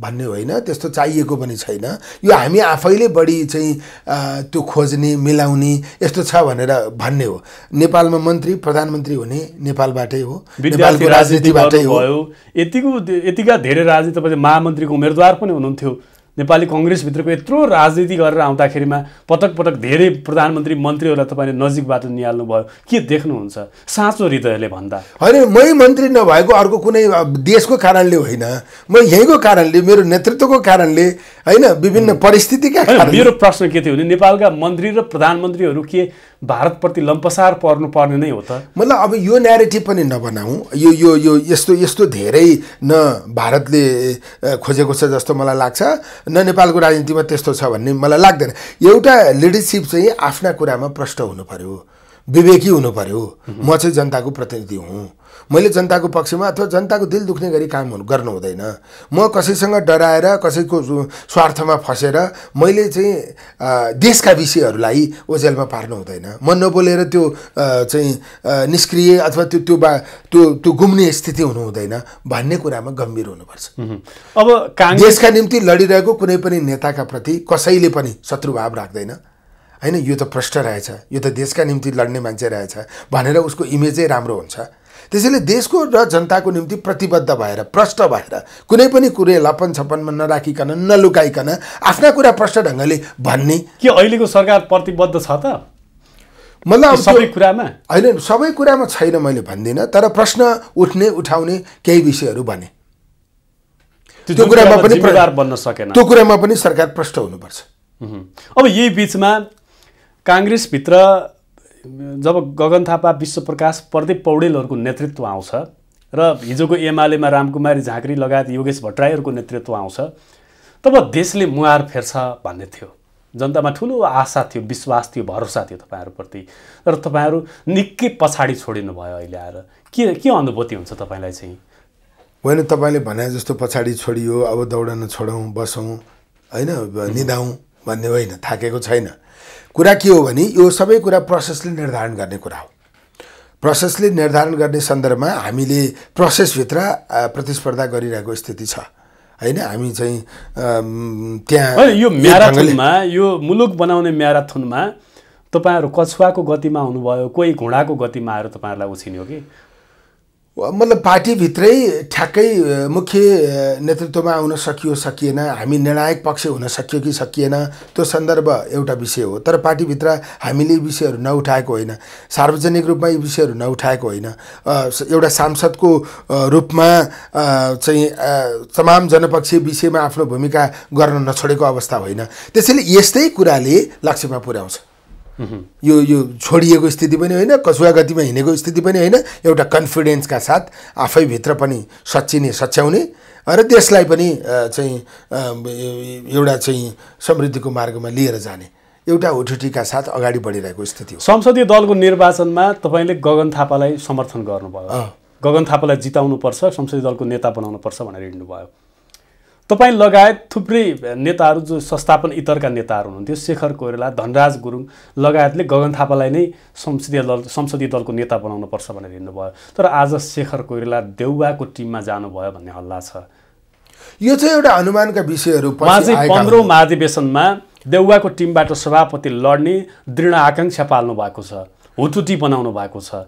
भन्ने होइन त्यस्तो चाहिएको पनि छैन यो हामी आफैले बढी चाहिँ त्यो खोज्ने मिलाउने यस्तो छ भनेर भन्ने हो नेपालमा मन्त्री प्रधानमन्त्री हुने नेपालबाटै हो नेपालको राजनीतिबाटै हो यतिको यतिका धेरै राजनीति तपाईँले महामन्त्रीको उम्मेदवार पनि हुनुहुन्थ्यो नेपाली कङ्ग्रेसभित्रको यत्रो राजनीति गरेर आउँदाखेरिमा पटक पटक धेरै प्रधानमन्त्री मन्त्रीहरूलाई तपाईँले नजिकबाट निहाल्नु के देख्नुहुन्छ साँचो हृदयले भन्दा होइन मै मन्त्री नभएको अर्को कुनै देशको कारणले होइन म यहीँको कारणले मेरो नेतृत्वको कारणले होइन विभिन्न परिस्थितिका मेरो प्रश्न के थियो भने नेपालका मन्त्री र प्रधानमन्त्रीहरू के भारतप्रति लम्पसार पर्नुपर्ने नै हो त मतलब अब यो नेटिभ पनि नबनाऊ यो यो यो यस्तो यस्तो धेरै न भारतले खोजेको छ जस्तो मलाई लाग्छ न नेपालको राजनीतिमा त्यस्तो छ भन्ने मलाई लाग्दैन एउटा लिडरसिप चाहिँ आफ्ना कुरामा प्रष्ट हुनु पऱ्यो विवेकी हुनु पर्यो म चाहिँ जनताको प्रतिनिधि हुँ मैले जनताको पक्षमा अथवा जनताको दिल दुख्ने गरी काम गर्नु हुँदैन म कसैसँग डराएर कसैको स्वार्थमा फसेर मैले चाहिँ देशका विषयहरूलाई ओझेलमा पार्नु हुँदैन म नबोलेर त्यो चाहिँ निष्क्रिय अथवा त्यो त्यो बा त्यो त्यो गुम्ने स्थिति हुनु हुँदैन भन्ने कुरामा गम्भीर हुनुपर्छ अब देशका निम्ति लडिरहेको कुनै पनि नेताका प्रति कसैले पनि शत्रुभाव राख्दैन होइन यो त प्रष्ट रहेछ यो त देशका निम्ति लड्ने मान्छे रहेछ भनेर उसको इमेजै राम्रो हुन्छ त्यसैले देशको र जनताको निम्ति प्रतिबद्ध भएर प्रष्ट भएर कुनै पनि कुरो लपन छपनमा नराखिकन नलुकाइकन आफ्ना कुरा प्रष्ट ढङ्गले भन्ने के अहिलेको सरकार प्रतिबद्ध छ त मतलब सबै कुरामा होइन सबै कुरामा छैन मैले भन्दिनँ तर प्रश्न उठ्ने उठाउने केही विषयहरू भने त्यो कुरामा पनि बन्न सकेन त्यो कुरामा पनि सरकार प्रष्ट हुनुपर्छ अब यही बिचमा काङ्ग्रेसभित्र जब गगन थापा विश्वप्रकाश प्रदीप पौडेलहरूको नेतृत्व आउँछ र हिजोको एमालेमा रामकुमारी झाँक्री लगायत योगेश भट्टराईहरूको नेतृत्व आउँछ तब देशले मुहार फेर्छ भन्ने थियो जनतामा ठुलो आशा थियो विश्वास थियो भरोसा थियो तपाईँहरूप्रति र तपाईँहरू निकै पछाडि छोडिनु भयो अहिले आएर के के अनुभूति हुन्छ तपाईँलाई चाहिँ होइन तपाईँले भने जस्तो पछाडि छोडियो अब दौडन छोडौँ बसौँ होइन निधाउँ भन्ने होइन थाकेको छैन कुरा के हो भने यो सबै कुरा प्रोसेसले निर्धारण गर्ने कुरा हो प्रोसेसले निर्धारण गर्ने सन्दर्भमा हामीले प्रोसेसभित्र प्रतिस्पर्धा गरिरहेको स्थिति छ होइन हामी चाहिँ त्यहाँ यो म्याराथनमा यो मुलुक बनाउने म्याराथनमा तपाईँहरू कछुवाको गतिमा हुनुभयो कोही घोडाको गतिमा आएर तपाईँहरूलाई उछिन्यो कि मतलब पार्टीभित्रै ठ्याक्कै मुख्य नेतृत्वमा आउन सकियो सकिएन हामी निर्णायक पक्ष हुन सकियो कि सकिएन त्यो सन्दर्भ एउटा विषय हो तर पार्टीभित्र हामीले यी विषयहरू नउठाएको होइन सार्वजनिक रूपमा यी विषयहरू नउठाएको होइन एउटा सांसदको रूपमा चाहिँ तमाम जनपक्षीय विषयमा आफ्नो भूमिका गर्न नछोडेको अवस्था होइन त्यसैले यस्तै कुराले लक्ष्यमा पुर्याउँछ यो यो छोडिएको स्थिति पनि होइन कछुवा गतिमा हिँडेको स्थिति पनि होइन एउटा कन्फिडेन्सका साथ आफैभित्र पनि सचिने सच्याउने र त्यसलाई पनि चाहिँ एउटा चाहिँ समृद्धिको मार्गमा लिएर जाने एउटा उठुटीका साथ अगाडि बढिरहेको स्थिति हो संसदीय दलको निर्वाचनमा तपाईँले गगन थापालाई समर्थन गर्नुभयो गगन थापालाई जिताउनुपर्छ संसदीय दलको नेता बनाउनुपर्छ भनेर हिँड्नुभयो तपाईँ लगायत थुप्रै नेताहरू जो संस्थापन इतरका नेताहरू हुनुहुन्थ्यो शेखर कोइराला धनराज गुरुङ लगायतले गगन थापालाई नै संसदीय दल संसदीय दलको नेता बनाउनुपर्छ भनेर हिँड्नुभयो तर आज शेखर कोइराला देउवाको टिममा जानुभयो भन्ने हल्ला छ यो चाहिँ एउटा अनुमानका विषयहरू पन्ध्रौँ महाधिवेशनमा देउवाको टिमबाट सभापति लड्ने दृढ आकाङ्क्षा पाल्नु भएको छ हुटुटी बनाउनु भएको छ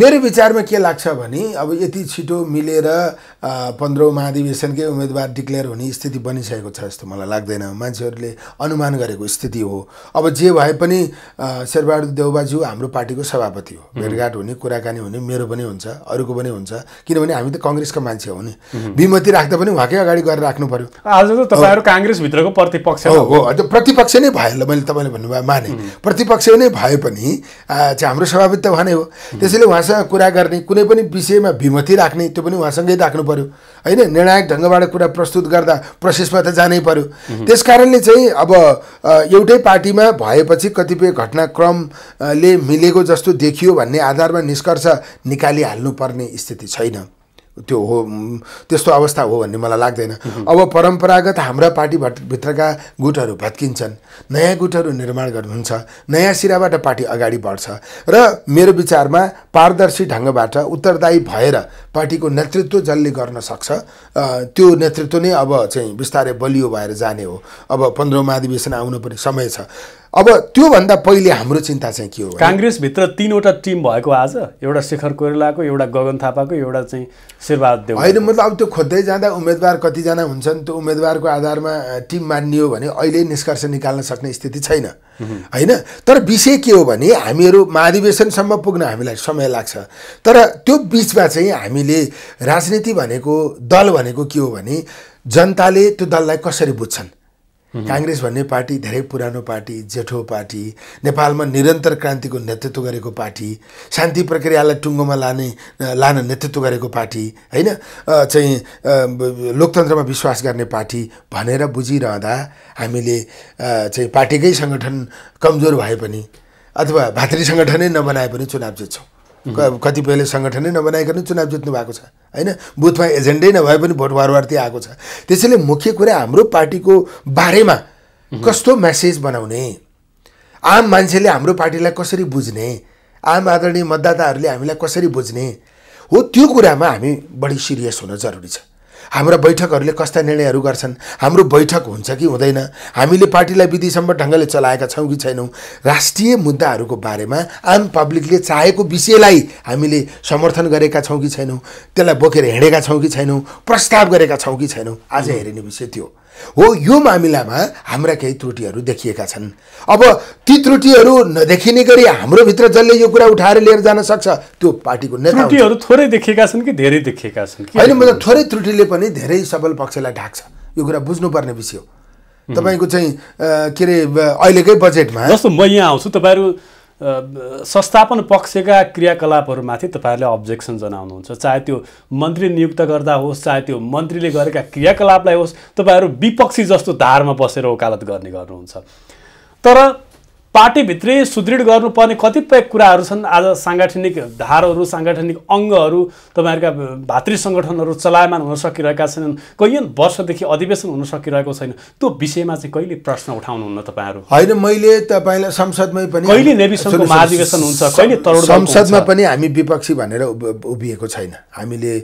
मेरो विचारमा के लाग्छ भने अब यति छिटो मिलेर पन्ध्रौँ महाधिवेशनकै उम्मेदवार डिक्लेयर हुने स्थिति बनिसकेको छ जस्तो मलाई लाग्दैन मान्छेहरूले अनुमान गरेको स्थिति हो अब जे भए पनि शेरबहादुर देवबाज्यू हाम्रो पार्टीको सभापति हो भेटघाट हुने कुराकानी हुने मेरो पनि हुन्छ अरूको पनि हुन्छ किनभने हामी त कङ्ग्रेसको मान्छे हो नि विमति राख्दा पनि उहाँकै अगाडि गरेर राख्नु पर्यो आज त तपाईँहरू काङ्ग्रेसभित्रको प्रतिपक्ष हो हो प्रतिपक्ष नै भयो मैले तपाईँले भन्नुभयो माने प्रतिपक्ष नै भए पनि चाहिँ हाम्रो सभापति त उहाँ हो त्यसैले उहाँ उहाँसँग कुरा गर्ने कुनै पनि विषयमा भिमति राख्ने त्यो पनि उहाँसँगै राख्नु पऱ्यो होइन निर्णायक ढङ्गबाट कुरा प्रस्तुत गर्दा प्रोसेसमा त जानै पर्यो त्यस कारणले चाहिँ अब एउटै पार्टीमा भएपछि कतिपय घटनाक्रमले मिलेको जस्तो देखियो भन्ने आधारमा निष्कर्ष निकालिहाल्नुपर्ने स्थिति छैन त्यो हो त्यस्तो अवस्था हो भन्ने मलाई लाग्दैन अब परम्परागत हाम्रा भित्रका गुटहरू भत्किन्छन् नयाँ गुटहरू निर्माण गर्नुहुन्छ नयाँ सिराबाट पार्टी अगाडि बढ्छ र मेरो विचारमा पारदर्शी ढङ्गबाट उत्तरदायी भएर पार्टीको नेतृत्व जसले गर्न सक्छ त्यो नेतृत्व नै अब चाहिँ बिस्तारै बलियो भएर जाने हो अब पन्ध्रौँ महाधिवेशन आउनु पनि समय छ अब त्योभन्दा पहिले हाम्रो चिन्ता चाहिँ के हो काङ्ग्रेसभित्र तिनवटा टिम भएको आज एउटा शेखर कोइरालाको एउटा गगन थापाको एउटा चाहिँ शेरबहादेव होइन मतलब अब त्यो खोज्दै जाँदा उम्मेदवार कतिजना हुन्छन् त्यो उम्मेदवारको आधारमा टिम मानियो भने अहिले निष्कर्ष निकाल्न सक्ने स्थिति छैन होइन तर विषय के हो भने हामीहरू महाधिवेशनसम्म पुग्न हामीलाई समय लाग्छ तर त्यो बिचमा चाहिँ हामी हामीले राजनीति भनेको दल भनेको के हो भने जनताले त्यो दललाई कसरी बुझ्छन् काङ्ग्रेस भन्ने पार्टी धेरै पुरानो पार्टी जेठो पार्टी नेपालमा निरन्तर क्रान्तिको नेतृत्व गरेको पार्टी शान्ति प्रक्रियालाई टुङ्गोमा लाने लान नेतृत्व गरेको पार्टी होइन चाहिँ लोकतन्त्रमा विश्वास गर्ने पार्टी भनेर बुझिरहँदा हामीले चाहिँ पार्टीकै सङ्गठन कमजोर भए पनि अथवा भातृ सङ्गठनै नबनाए पनि चुनाव जित्छौँ कतिपयले सङ्गठनै नबनाइकन चुनाव जित्नु भएको छ होइन बुथमा एजेन्डै नभए पनि भोट वारवारती आएको छ त्यसैले मुख्य कुरा हाम्रो पार्टीको बारेमा कस्तो मेसेज बनाउने आम मान्छेले हाम्रो पार्टीलाई कसरी बुझ्ने आम आदरणीय मतदाताहरूले हामीलाई कसरी बुझ्ने हो त्यो कुरामा हामी बढी सिरियस हुन जरुरी छ हाम्रा बैठकहरूले कस्ता निर्णयहरू गर्छन् हाम्रो बैठक हुन्छ कि हुँदैन हामीले पार्टीलाई विधिसम्म ढङ्गले चलाएका छौँ कि छैनौँ राष्ट्रिय मुद्दाहरूको बारेमा आम पब्लिकले चाहेको विषयलाई हामीले समर्थन गरेका छौँ कि छैनौँ त्यसलाई बोकेर हिँडेका छौँ कि छैनौँ प्रस्ताव गरेका छौँ कि छैनौँ आज हेरिने विषय थियो हो यो मामिलामा हाम्रा केही त्रुटिहरू देखिएका छन् अब ती त्रुटिहरू नदेखिने गरी हाम्रो भित्र जसले यो कुरा उठाएर लिएर जान सक्छ त्यो पार्टीको नेता थोरै देखिएका छन् कि धेरै देखिएका छन् होइन मतलब थोरै त्रुटिले पनि धेरै सबल पक्षलाई ढाक्छ यो कुरा बुझ्नुपर्ने विषय हो तपाईँको चाहिँ के अरे अहिलेकै बजेटमा जस्तो म यहाँ आउँछु तपाईँहरू संस्थापन पक्षका क्रियाकलापहरूमाथि तपाईँहरूले अब्जेक्सन जनाउनुहुन्छ चाहे त्यो मन्त्री नियुक्त गर्दा होस् चाहे त्यो मन्त्रीले गरेका क्रियाकलापलाई होस् तपाईँहरू विपक्षी जस्तो धारमा बसेर वकालत गर्ने गर्नुहुन्छ तर पार्टीभित्रै सुदृढ गर्नुपर्ने कतिपय कुराहरू छन् आज साङ्गठनिक धारहरू साङ्गठनिक अङ्गहरू तपाईँहरूका भातृ सङ्गठनहरू चलायमान हुन सकिरहेका छैनन् कैयौँ वर्षदेखि अधिवेशन हुन सकिरहेको छैन त्यो विषयमा चाहिँ कहिले प्रश्न उठाउनुहुन्न तपाईँहरू होइन मैले तपाईँलाई संसदमै पनि कहिले नेविसङ्घको महाधिवेशन हुन्छ कहिले तरुण संसदमा पनि हामी विपक्षी भनेर उभिएको छैन हामीले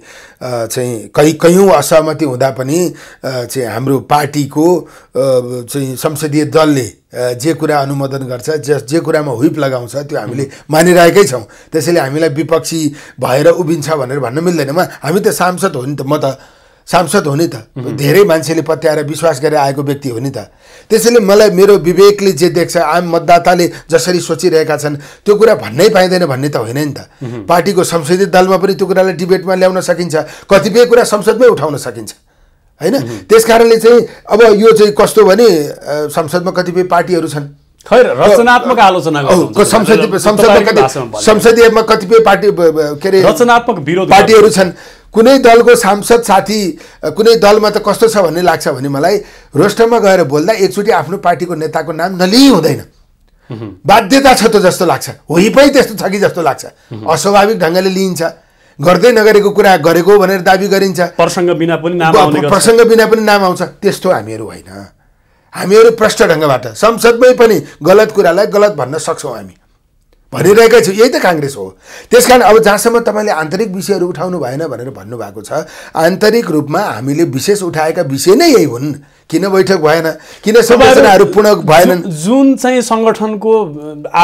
चाहिँ कै कयौँ असहमति हुँदा पनि चाहिँ हाम्रो पार्टीको चाहिँ संसदीय दलले जे कुरा अनुमोदन गर्छ जे जे कुरामा हुइप लगाउँछ त्यो हामीले मानिरहेकै छौँ त्यसैले हामीलाई विपक्षी भएर उभिन्छ भनेर भन्न मिल्दैन हामी त सांसद हो नि त म त सांसद हो नि त धेरै मान्छेले पत्याएर विश्वास गरेर आएको व्यक्ति हो नि त त्यसैले मलाई मेरो विवेकले जे देख्छ आम मतदाताले जसरी सोचिरहेका छन् त्यो कुरा भन्नै पाइँदैन भन्ने त होइन नि त पार्टीको संसदीय दलमा पनि त्यो कुरालाई डिबेटमा ल्याउन सकिन्छ कतिपय कुरा संसदमै उठाउन सकिन्छ होइन त्यस कारणले चाहिँ अब यो चाहिँ कस्तो भने संसदमा कतिपय पार्टीहरू छन् रचनात्मक आलोचना संसदीयमा कतिपय पार्टी के अरे रचनात्मक विरोध पार्टीहरू छन् कुनै दलको सांसद साथी कुनै दलमा त कस्तो छ भन्ने लाग्छ भने मलाई रोस्टरमा गएर बोल्दा एकचोटि आफ्नो पार्टीको नेताको नाम नलिइ हुँदैन बाध्यता छ त जस्तो लाग्छ होइपै त्यस्तो छ कि जस्तो लाग्छ अस्वाभाविक ढङ्गले लिइन्छ गर्दै नगरेको कुरा गरेको भनेर दावी गरिन्छ प्रसङ्ग बिना पनि नाम आउने प्रसङ्ग बिना पनि नाम आउँछ त्यस्तो हामीहरू होइन हामीहरू प्रष्ट ढङ्गबाट संसदमै पनि गलत कुरालाई गलत भन्न सक्छौँ हामी भनिरहेकै छु यही त काङ्ग्रेस हो त्यस कारण अब जहाँसम्म तपाईँले आन्तरिक विषयहरू उठाउनु भएन भनेर भन्नुभएको छ आन्तरिक रूपमा हामीले विशेष उठाएका विषय नै यही हुन् किन बैठक भएन किन संरचनाहरू पूर्ण भएनन् जुन चाहिँ सङ्गठनको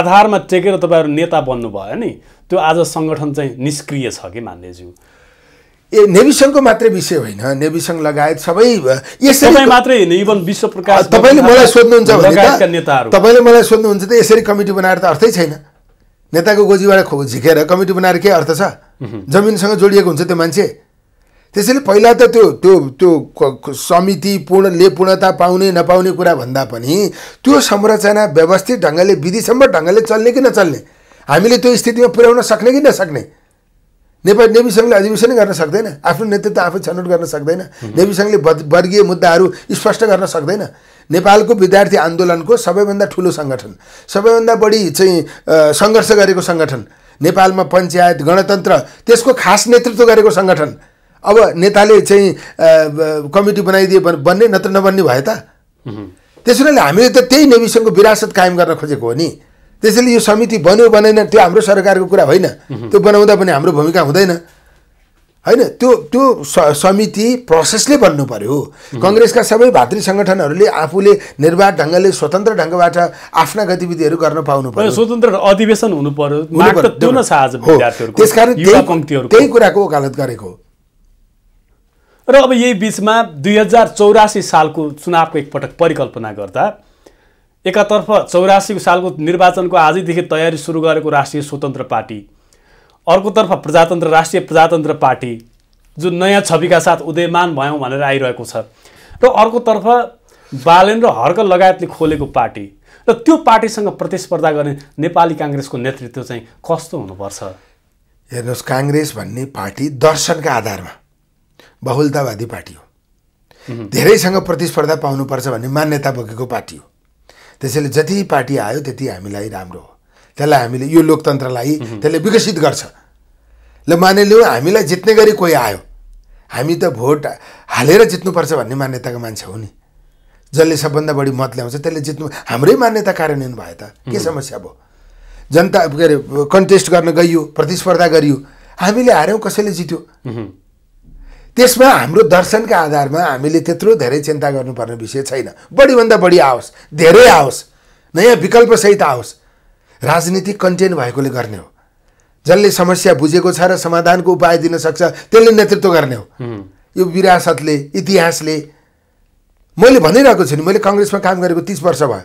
आधारमा टेकेर तपाईँहरू नेता बन्नुभयो नि त्यो आज सङ्गठन चाहिँ निष्क्रिय छ कि मान्यज्यू ए नेभिसङको मात्रै विषय होइन नेभिसङ लगायत सबै यसरी मात्रै होइन इभन विश्व प्रकाश तपाईँले मलाई सोध्नुहुन्छ नेताहरू तपाईँले मलाई सोध्नुहुन्छ त यसरी कमिटी बनाएर त अर्थै छैन नेताको गोजीबाट खो झिकेर कमिटी बनाएर के अर्थ छ जमिनसँग जोडिएको हुन्छ त्यो मान्छे त्यसैले पहिला त त्यो त्यो त्यो समिति पूर्णले पूर्णता पाउने नपाउने कुरा भन्दा पनि त्यो संरचना व्यवस्थित ढङ्गले विधिसम्म ढङ्गले चल्ने कि नचल्ने हामीले त्यो स्थितिमा पुर्याउन सक्ने कि नसक्ने नेपाल नेभी सङ्घले अधिवेशनै गर्न सक्दैन आफ्नो नेतृत्व आफै छनौट गर्न सक्दैन नेभी सङ्घले वर्गीय मुद्दाहरू स्पष्ट गर्न सक्दैन नेपालको विद्यार्थी आन्दोलनको सबैभन्दा ठुलो सङ्गठन सबैभन्दा बढी चाहिँ सङ्घर्ष गरेको सङ्गठन नेपालमा पञ्चायत गणतन्त्र त्यसको खास नेतृत्व गरेको सङ्गठन अब नेताले चाहिँ कमिटी बनाइदिए बन्ने नत्र नबन्ने भए त त्यसो हामीले त त्यही नेभी सङ्घको विरासत कायम गर्न खोजेको हो नि त्यसैले यो समिति बन्यो बनेन त्यो हाम्रो सरकारको कुरा होइन त्यो बनाउँदा पनि हाम्रो भूमिका हुँदैन होइन त्यो त्यो समिति प्रोसेसले बन्नु पऱ्यो कङ्ग्रेसका सबै भातृ सङ्गठनहरूले आफूले निर्वाध ढङ्गले स्वतन्त्र ढङ्गबाट आफ्ना गतिविधिहरू गर्न पाउनु पर्यो स्वतन्त्र अधिवेशन हुनु पर्यो त्यसकारण त्यही कुराको वकालत गरेको र अब यही बिचमा दुई हजार चौरासी सालको चुनावको एकपटक परिकल्पना गर्दा एकातर्फ चौरासी सालको निर्वाचनको आजैदेखि तयारी सुरु गरेको राष्ट्रिय स्वतन्त्र पार्टी अर्कोतर्फ प्रजातन्त्र राष्ट्रिय प्रजातन्त्र पार्टी जुन नयाँ छविका साथ उदयमान भयौँ भनेर आइरहेको छ र अर्कोतर्फ बालेन र हर्क लगायतले खोलेको पार्टी र त्यो पार्टीसँग प्रतिस्पर्धा गर्ने नेपाली काङ्ग्रेसको नेतृत्व चाहिँ कस्तो हुनुपर्छ हेर्नुहोस् काङ्ग्रेस भन्ने पार्टी दर्शनका आधारमा बहुलतावादी पार्टी हो धेरैसँग प्रतिस्पर्धा पाउनुपर्छ भन्ने मान्यता बोकेको पार्टी हो त्यसैले जति पार्टी आयो त्यति हामीलाई राम्रो हो त्यसलाई हामीले यो लोकतन्त्रलाई त्यसले विकसित गर्छ ल मानिलिउँ हामीलाई जित्ने गरी कोही आयो हामी त भोट हालेर जित्नुपर्छ भन्ने मान्यताको मान्छे हो नि जसले सबभन्दा बढी मत ल्याउँछ त्यसले जित्नु हाम्रै मान्यता कार्यान्वयन भयो त के समस्या भयो जनता के अरे कन्टेस्ट गर्न गइयो प्रतिस्पर्धा गरियो हामीले हार्यौँ कसैले जित्यो त्यसमा हाम्रो दर्शनका आधारमा हामीले त्यत्रो धेरै चिन्ता गर्नुपर्ने विषय छैन बढीभन्दा बढी आओस् धेरै आओस् नयाँ विकल्पसहित आओस् राजनीतिक कन्टेन्ट भएकोले गर्ने हो जसले समस्या बुझेको छ र समाधानको उपाय दिन सक्छ त्यसले नेतृत्व गर्ने हो यो विरासतले इतिहासले मैले भनिरहेको छु नि मैले कङ्ग्रेसमा काम गरेको तिस वर्ष भयो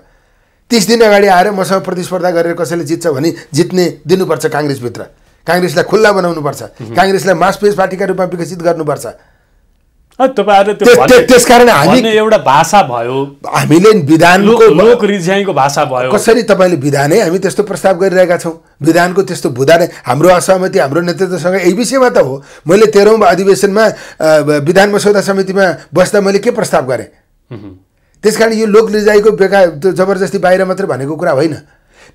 तिस दिन अगाडि आएर मसँग प्रतिस्पर्धा गरेर कसैले जित्छ भने जित्ने दिनुपर्छ काङ्ग्रेसभित्र काङ्ग्रेसलाई खुल्ला बनाउनुपर्छ काङ्ग्रेसलाई मासपेस पार्टीका रूपमा विकसित गर्नुपर्छ कसरी तपाईँले विधानै हामी त्यस्तो प्रस्ताव गरिरहेका छौँ विधानको त्यस्तो भुदा नै हाम्रो असहमति हाम्रो नेतृत्वसँग यही विषयमा त हो मैले तेह्रौँ अधिवेशनमा विधान मसौदा समितिमा बस्दा मैले के प्रस्ताव गरेँ त्यसकारण यो लोक रिजाइको बेकार जबरजस्ती बाहिर मात्रै भनेको कुरा होइन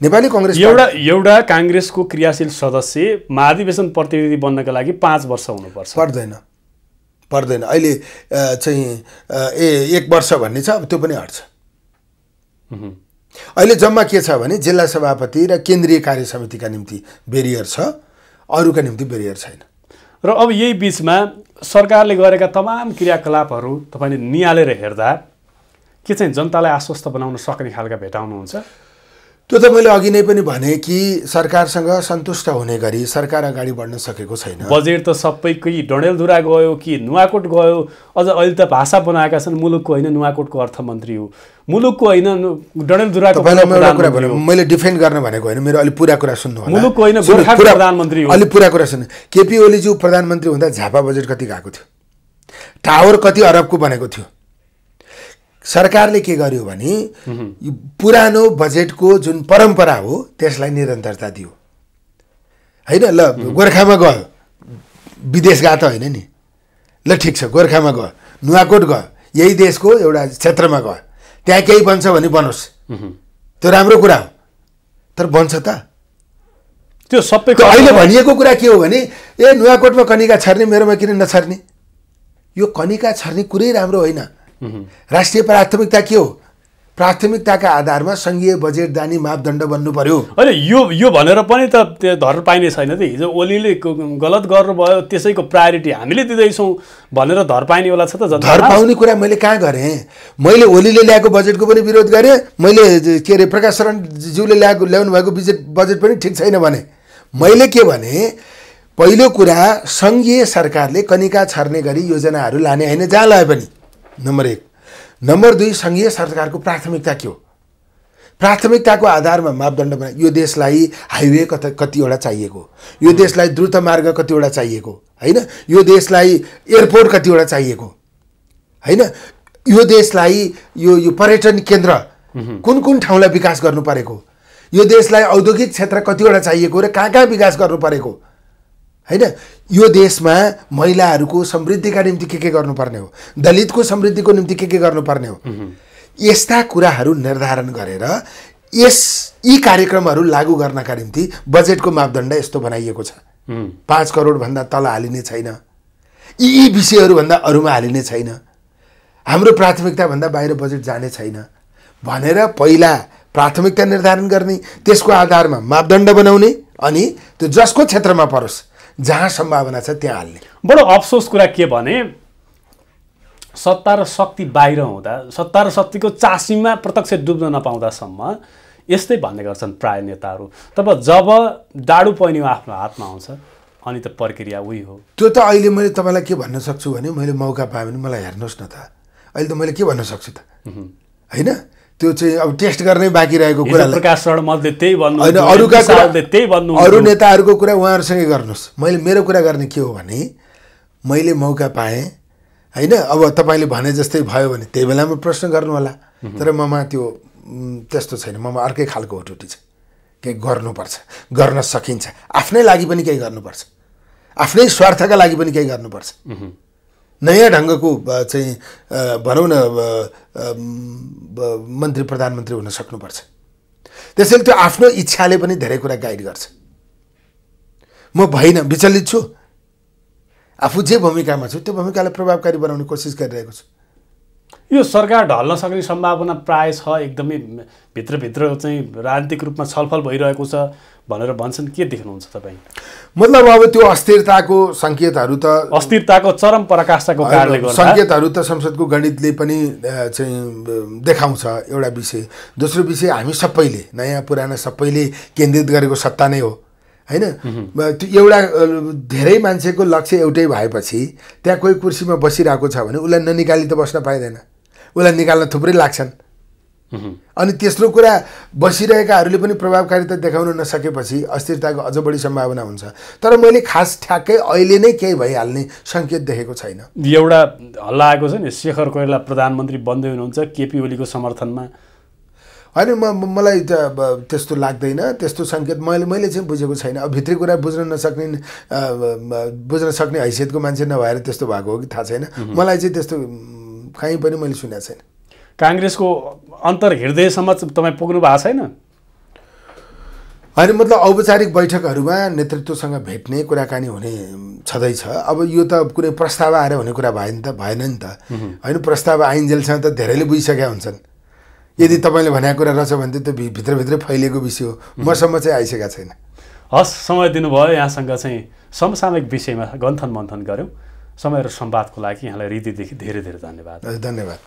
नेपाली कङ्ग्रेस एउटा एउटा काङ्ग्रेसको क्रियाशील सदस्य महाधिवेशन प्रतिनिधि बन्नका लागि पाँच वर्ष हुनुपर्छ पर्दैन पर्दैन अहिले चाहिँ ए एक वर्ष भन्ने छ अब त्यो पनि हट्छ अहिले जम्मा के छ भने जिल्ला सभापति र केन्द्रीय कार्य समितिका निम्ति बेरियर छ अरूका निम्ति बेरियर छैन र अब यही बिचमा सरकारले गरेका तमाम क्रियाकलापहरू तपाईँले निहालेर हेर्दा के चाहिँ जनतालाई आश्वस्त बनाउन सक्ने खालका भेटाउनुहुन्छ त्यो त मैले अघि नै पनि भने कि सरकारसँग सन्तुष्ट हुने गरी सरकार अगाडि बढ्न सकेको छैन बजेट त सबैकै डडेलधुरा गयो कि नुवाकोट गयो अझ अहिले त भाषा बनाएका छन् मुलुकको होइन नुवाकोटको अर्थमन्त्री हो मुलुकको होइन डडेलधुराको मैले डिफेन्ड गर्न भनेको होइन मेरो अलिक पुरा कुरा सुन्नु मुलुकको होइन प्रधानमन्त्री हो अलिक पुरा कुरा सुन्नु केपी ओलीज्यू प्रधानमन्त्री हुँदा झापा बजेट कति गएको थियो टावर कति अरबको बनेको थियो सरकारले के गर्यो भने पुरानो बजेटको जुन परम्परा हो त्यसलाई निरन्तरता दियो होइन ल गोर्खामा गयो विदेश गएको होइन नि ल ठिक छ गोर्खामा गयो नुवाकोट गयो यही देशको एउटा क्षेत्रमा गयो त्यहाँ केही बन्छ भने बनोस् त्यो राम्रो कुरा हो तर बन्छ त त्यो सबै अहिले भनिएको कुरा के हो भने ए नुवाकोटमा कनिका छर्ने मेरोमा किन नछर्ने यो कनिका छर्ने कुरै राम्रो होइन राष्ट्रिय प्राथमिकता के हो प्राथमिकताका आधारमा सङ्घीय बजेट दानी मापदण्ड बन्नु पर्यो अहिले यो यो भनेर पनि त त्यो धर पाइने छैन त हिजो ओलीले गलत गर्नुभयो त्यसैको प्रायोरिटी हामीले दिँदैछौँ भनेर धर पाइनेवाला छ त धर पाउने कुरा मैले कहाँ गरेँ मैले ओलीले ल्याएको बजेटको पनि विरोध गरेँ मैले के अरे प्रकाश शरणज्यूले ल्याएको ल्याउनु भएको बजेट बजेट पनि ठिक छैन भने मैले के भने पहिलो कुरा सङ्घीय सरकारले कनिका छर्ने गरी योजनाहरू लाने होइन जहाँ लाए पनि नम्बर एक नम्बर दुई सङ्घीय सरकारको प्राथमिकता के हो प्राथमिकताको आधारमा मापदण्ड बना यो देशलाई हाइवे कता कतिवटा चाहिएको यो देशलाई द्रुत मार्ग कतिवटा चाहिएको होइन यो देशलाई एयरपोर्ट कतिवटा चाहिएको होइन यो देशलाई यो यो पर्यटन केन्द्र कुन कुन ठाउँलाई विकास गर्नु परेको यो देशलाई औद्योगिक क्षेत्र कतिवटा चाहिएको र कहाँ कहाँ विकास गर्नु परेको होइन यो देशमा महिलाहरूको समृद्धिका निम्ति के के गर्नुपर्ने हो दलितको समृद्धिको निम्ति के के गर्नुपर्ने हो यस्ता कुराहरू निर्धारण गरेर यस यी कार्यक्रमहरू लागू गर्नका निम्ति बजेटको मापदण्ड यस्तो बनाइएको छ पाँच करोडभन्दा तल हालिने छैन यी यी विषयहरूभन्दा अरूमा हालिने छैन हाम्रो प्राथमिकताभन्दा बाहिर बजेट जाने छैन भनेर पहिला प्राथमिकता निर्धारण गर्ने त्यसको आधारमा मापदण्ड बनाउने अनि त्यो जसको क्षेत्रमा परोस् जहाँ सम्भावना छ त्यहाँ हाल्ने बडो अफसोस कुरा के भने सत्ता र शक्ति बाहिर हुँदा सत्ता र शक्तिको चासीमा प्रत्यक्ष डुब्न नपाउँदासम्म यस्तै भन्ने गर्छन् प्राय नेताहरू तब जब डाडु पहिनी आफ्नो हातमा आउँछ अनि त प्रक्रिया उही हो त्यो त अहिले मैले तपाईँलाई के भन्न सक्छु भने मैले मौका पाएँ भने मलाई हेर्नुहोस् न त अहिले त मैले के भन्न सक्छु त होइन त्यो चाहिँ अब टेस्ट गर्नै बाँकी रहेको कुरा प्रकाश त्यही भन्नु होइन अरूका त्यही अरू नेताहरूको कुरा उहाँहरूसँगै गर्नुहोस् मैले मेरो कुरा गर्ने के हो भने मैले मौका पाएँ होइन अब तपाईँले भने जस्तै भयो भने त्यही बेलामा प्रश्न गर्नु होला तर ममा त्यो त्यस्तो छैन ममा अर्कै खालको होटुटी छ केही गर्नुपर्छ गर्न सकिन्छ आफ्नै लागि पनि केही गर्नुपर्छ आफ्नै स्वार्थका लागि पनि केही गर्नुपर्छ नयाँ ढङ्गको चाहिँ भनौँ न मन्त्री प्रधानमन्त्री हुन सक्नुपर्छ त्यसैले त्यो आफ्नो इच्छाले पनि धेरै कुरा गाइड गर्छ म भइनँ विचलित छु आफू जे भूमिकामा छु त्यो भूमिकालाई प्रभावकारी बनाउने कोसिस गरिरहेको छु यो सरकार ढल्न सक्ने सम्भावना प्राय छ एकदमै भित्रभित्र चाहिँ राजनीतिक रूपमा छलफल भइरहेको छ भनेर भन्छन् के देख्नुहुन्छ तपाईँ मतलब अब त्यो अस्थिरताको सङ्केतहरू त अस्थिरताको चरम प्रकाशको कारणले सङ्केतहरू त संसदको गणितले पनि चाहिँ देखाउँछ एउटा विषय दोस्रो विषय हामी सबैले नयाँ पुराना सबैले केन्द्रित गरेको सत्ता नै हो होइन एउटा धेरै मान्छेको लक्ष्य एउटै भएपछि त्यहाँ कोही कुर्सीमा बसिरहेको छ भने उसलाई ननिकाली त बस्न पाइँदैन उसलाई निकाल्न थुप्रै लाग्छन् अनि तेस्रो कुरा बसिरहेकाहरूले पनि प्रभावकारिता देखाउन नसकेपछि अस्थिरताको अझ बढी सम्भावना हुन्छ तर मैले खास ठ्याक्कै अहिले नै केही भइहाल्ने सङ्केत देखेको छैन एउटा हल्ला आएको छ नि शेखर कोइराला प्रधानमन्त्री बन्दै हुनुहुन्छ केपी ओलीको समर्थनमा होइन म मलाई त्यस्तो लाग्दैन त्यस्तो सङ्केत मैले मैले चाहिँ बुझेको छैन अब भित्री कुरा बुझ्न नसक्ने बुझ्न सक्ने हैसियतको मान्छे नभएर त्यस्तो भएको हो कि थाहा छैन मलाई चाहिँ त्यस्तो कहीँ पनि मैले सुनेको छैन काङ्ग्रेसको अन्तर हृदयसम्म तपाईँ पुग्नु भएको छैन होइन मतलब औपचारिक बैठकहरूमा नेतृत्वसँग भेट्ने कुराकानी हुने छँदैछ अब यो त कुनै प्रस्ताव आएर हुने कुरा नि त भएन नि त होइन प्रस्ताव आइन्जेलसँग त धेरैले बुझिसकेका हुन्छन् यदि तपाईँले भनेको कुरा रहेछ भने त्यो भित्रभित्रै फैलिएको विषय हो मसम्म चाहिँ आइसकेका छैन हस् समय दिनुभयो यहाँसँग चाहिँ समसामयिक विषयमा गन्थन मन्थन गऱ्यौँ समय र सम्वादको लागि यहाँलाई हृदयदेखि धेरै धेरै धन्यवाद धन्यवाद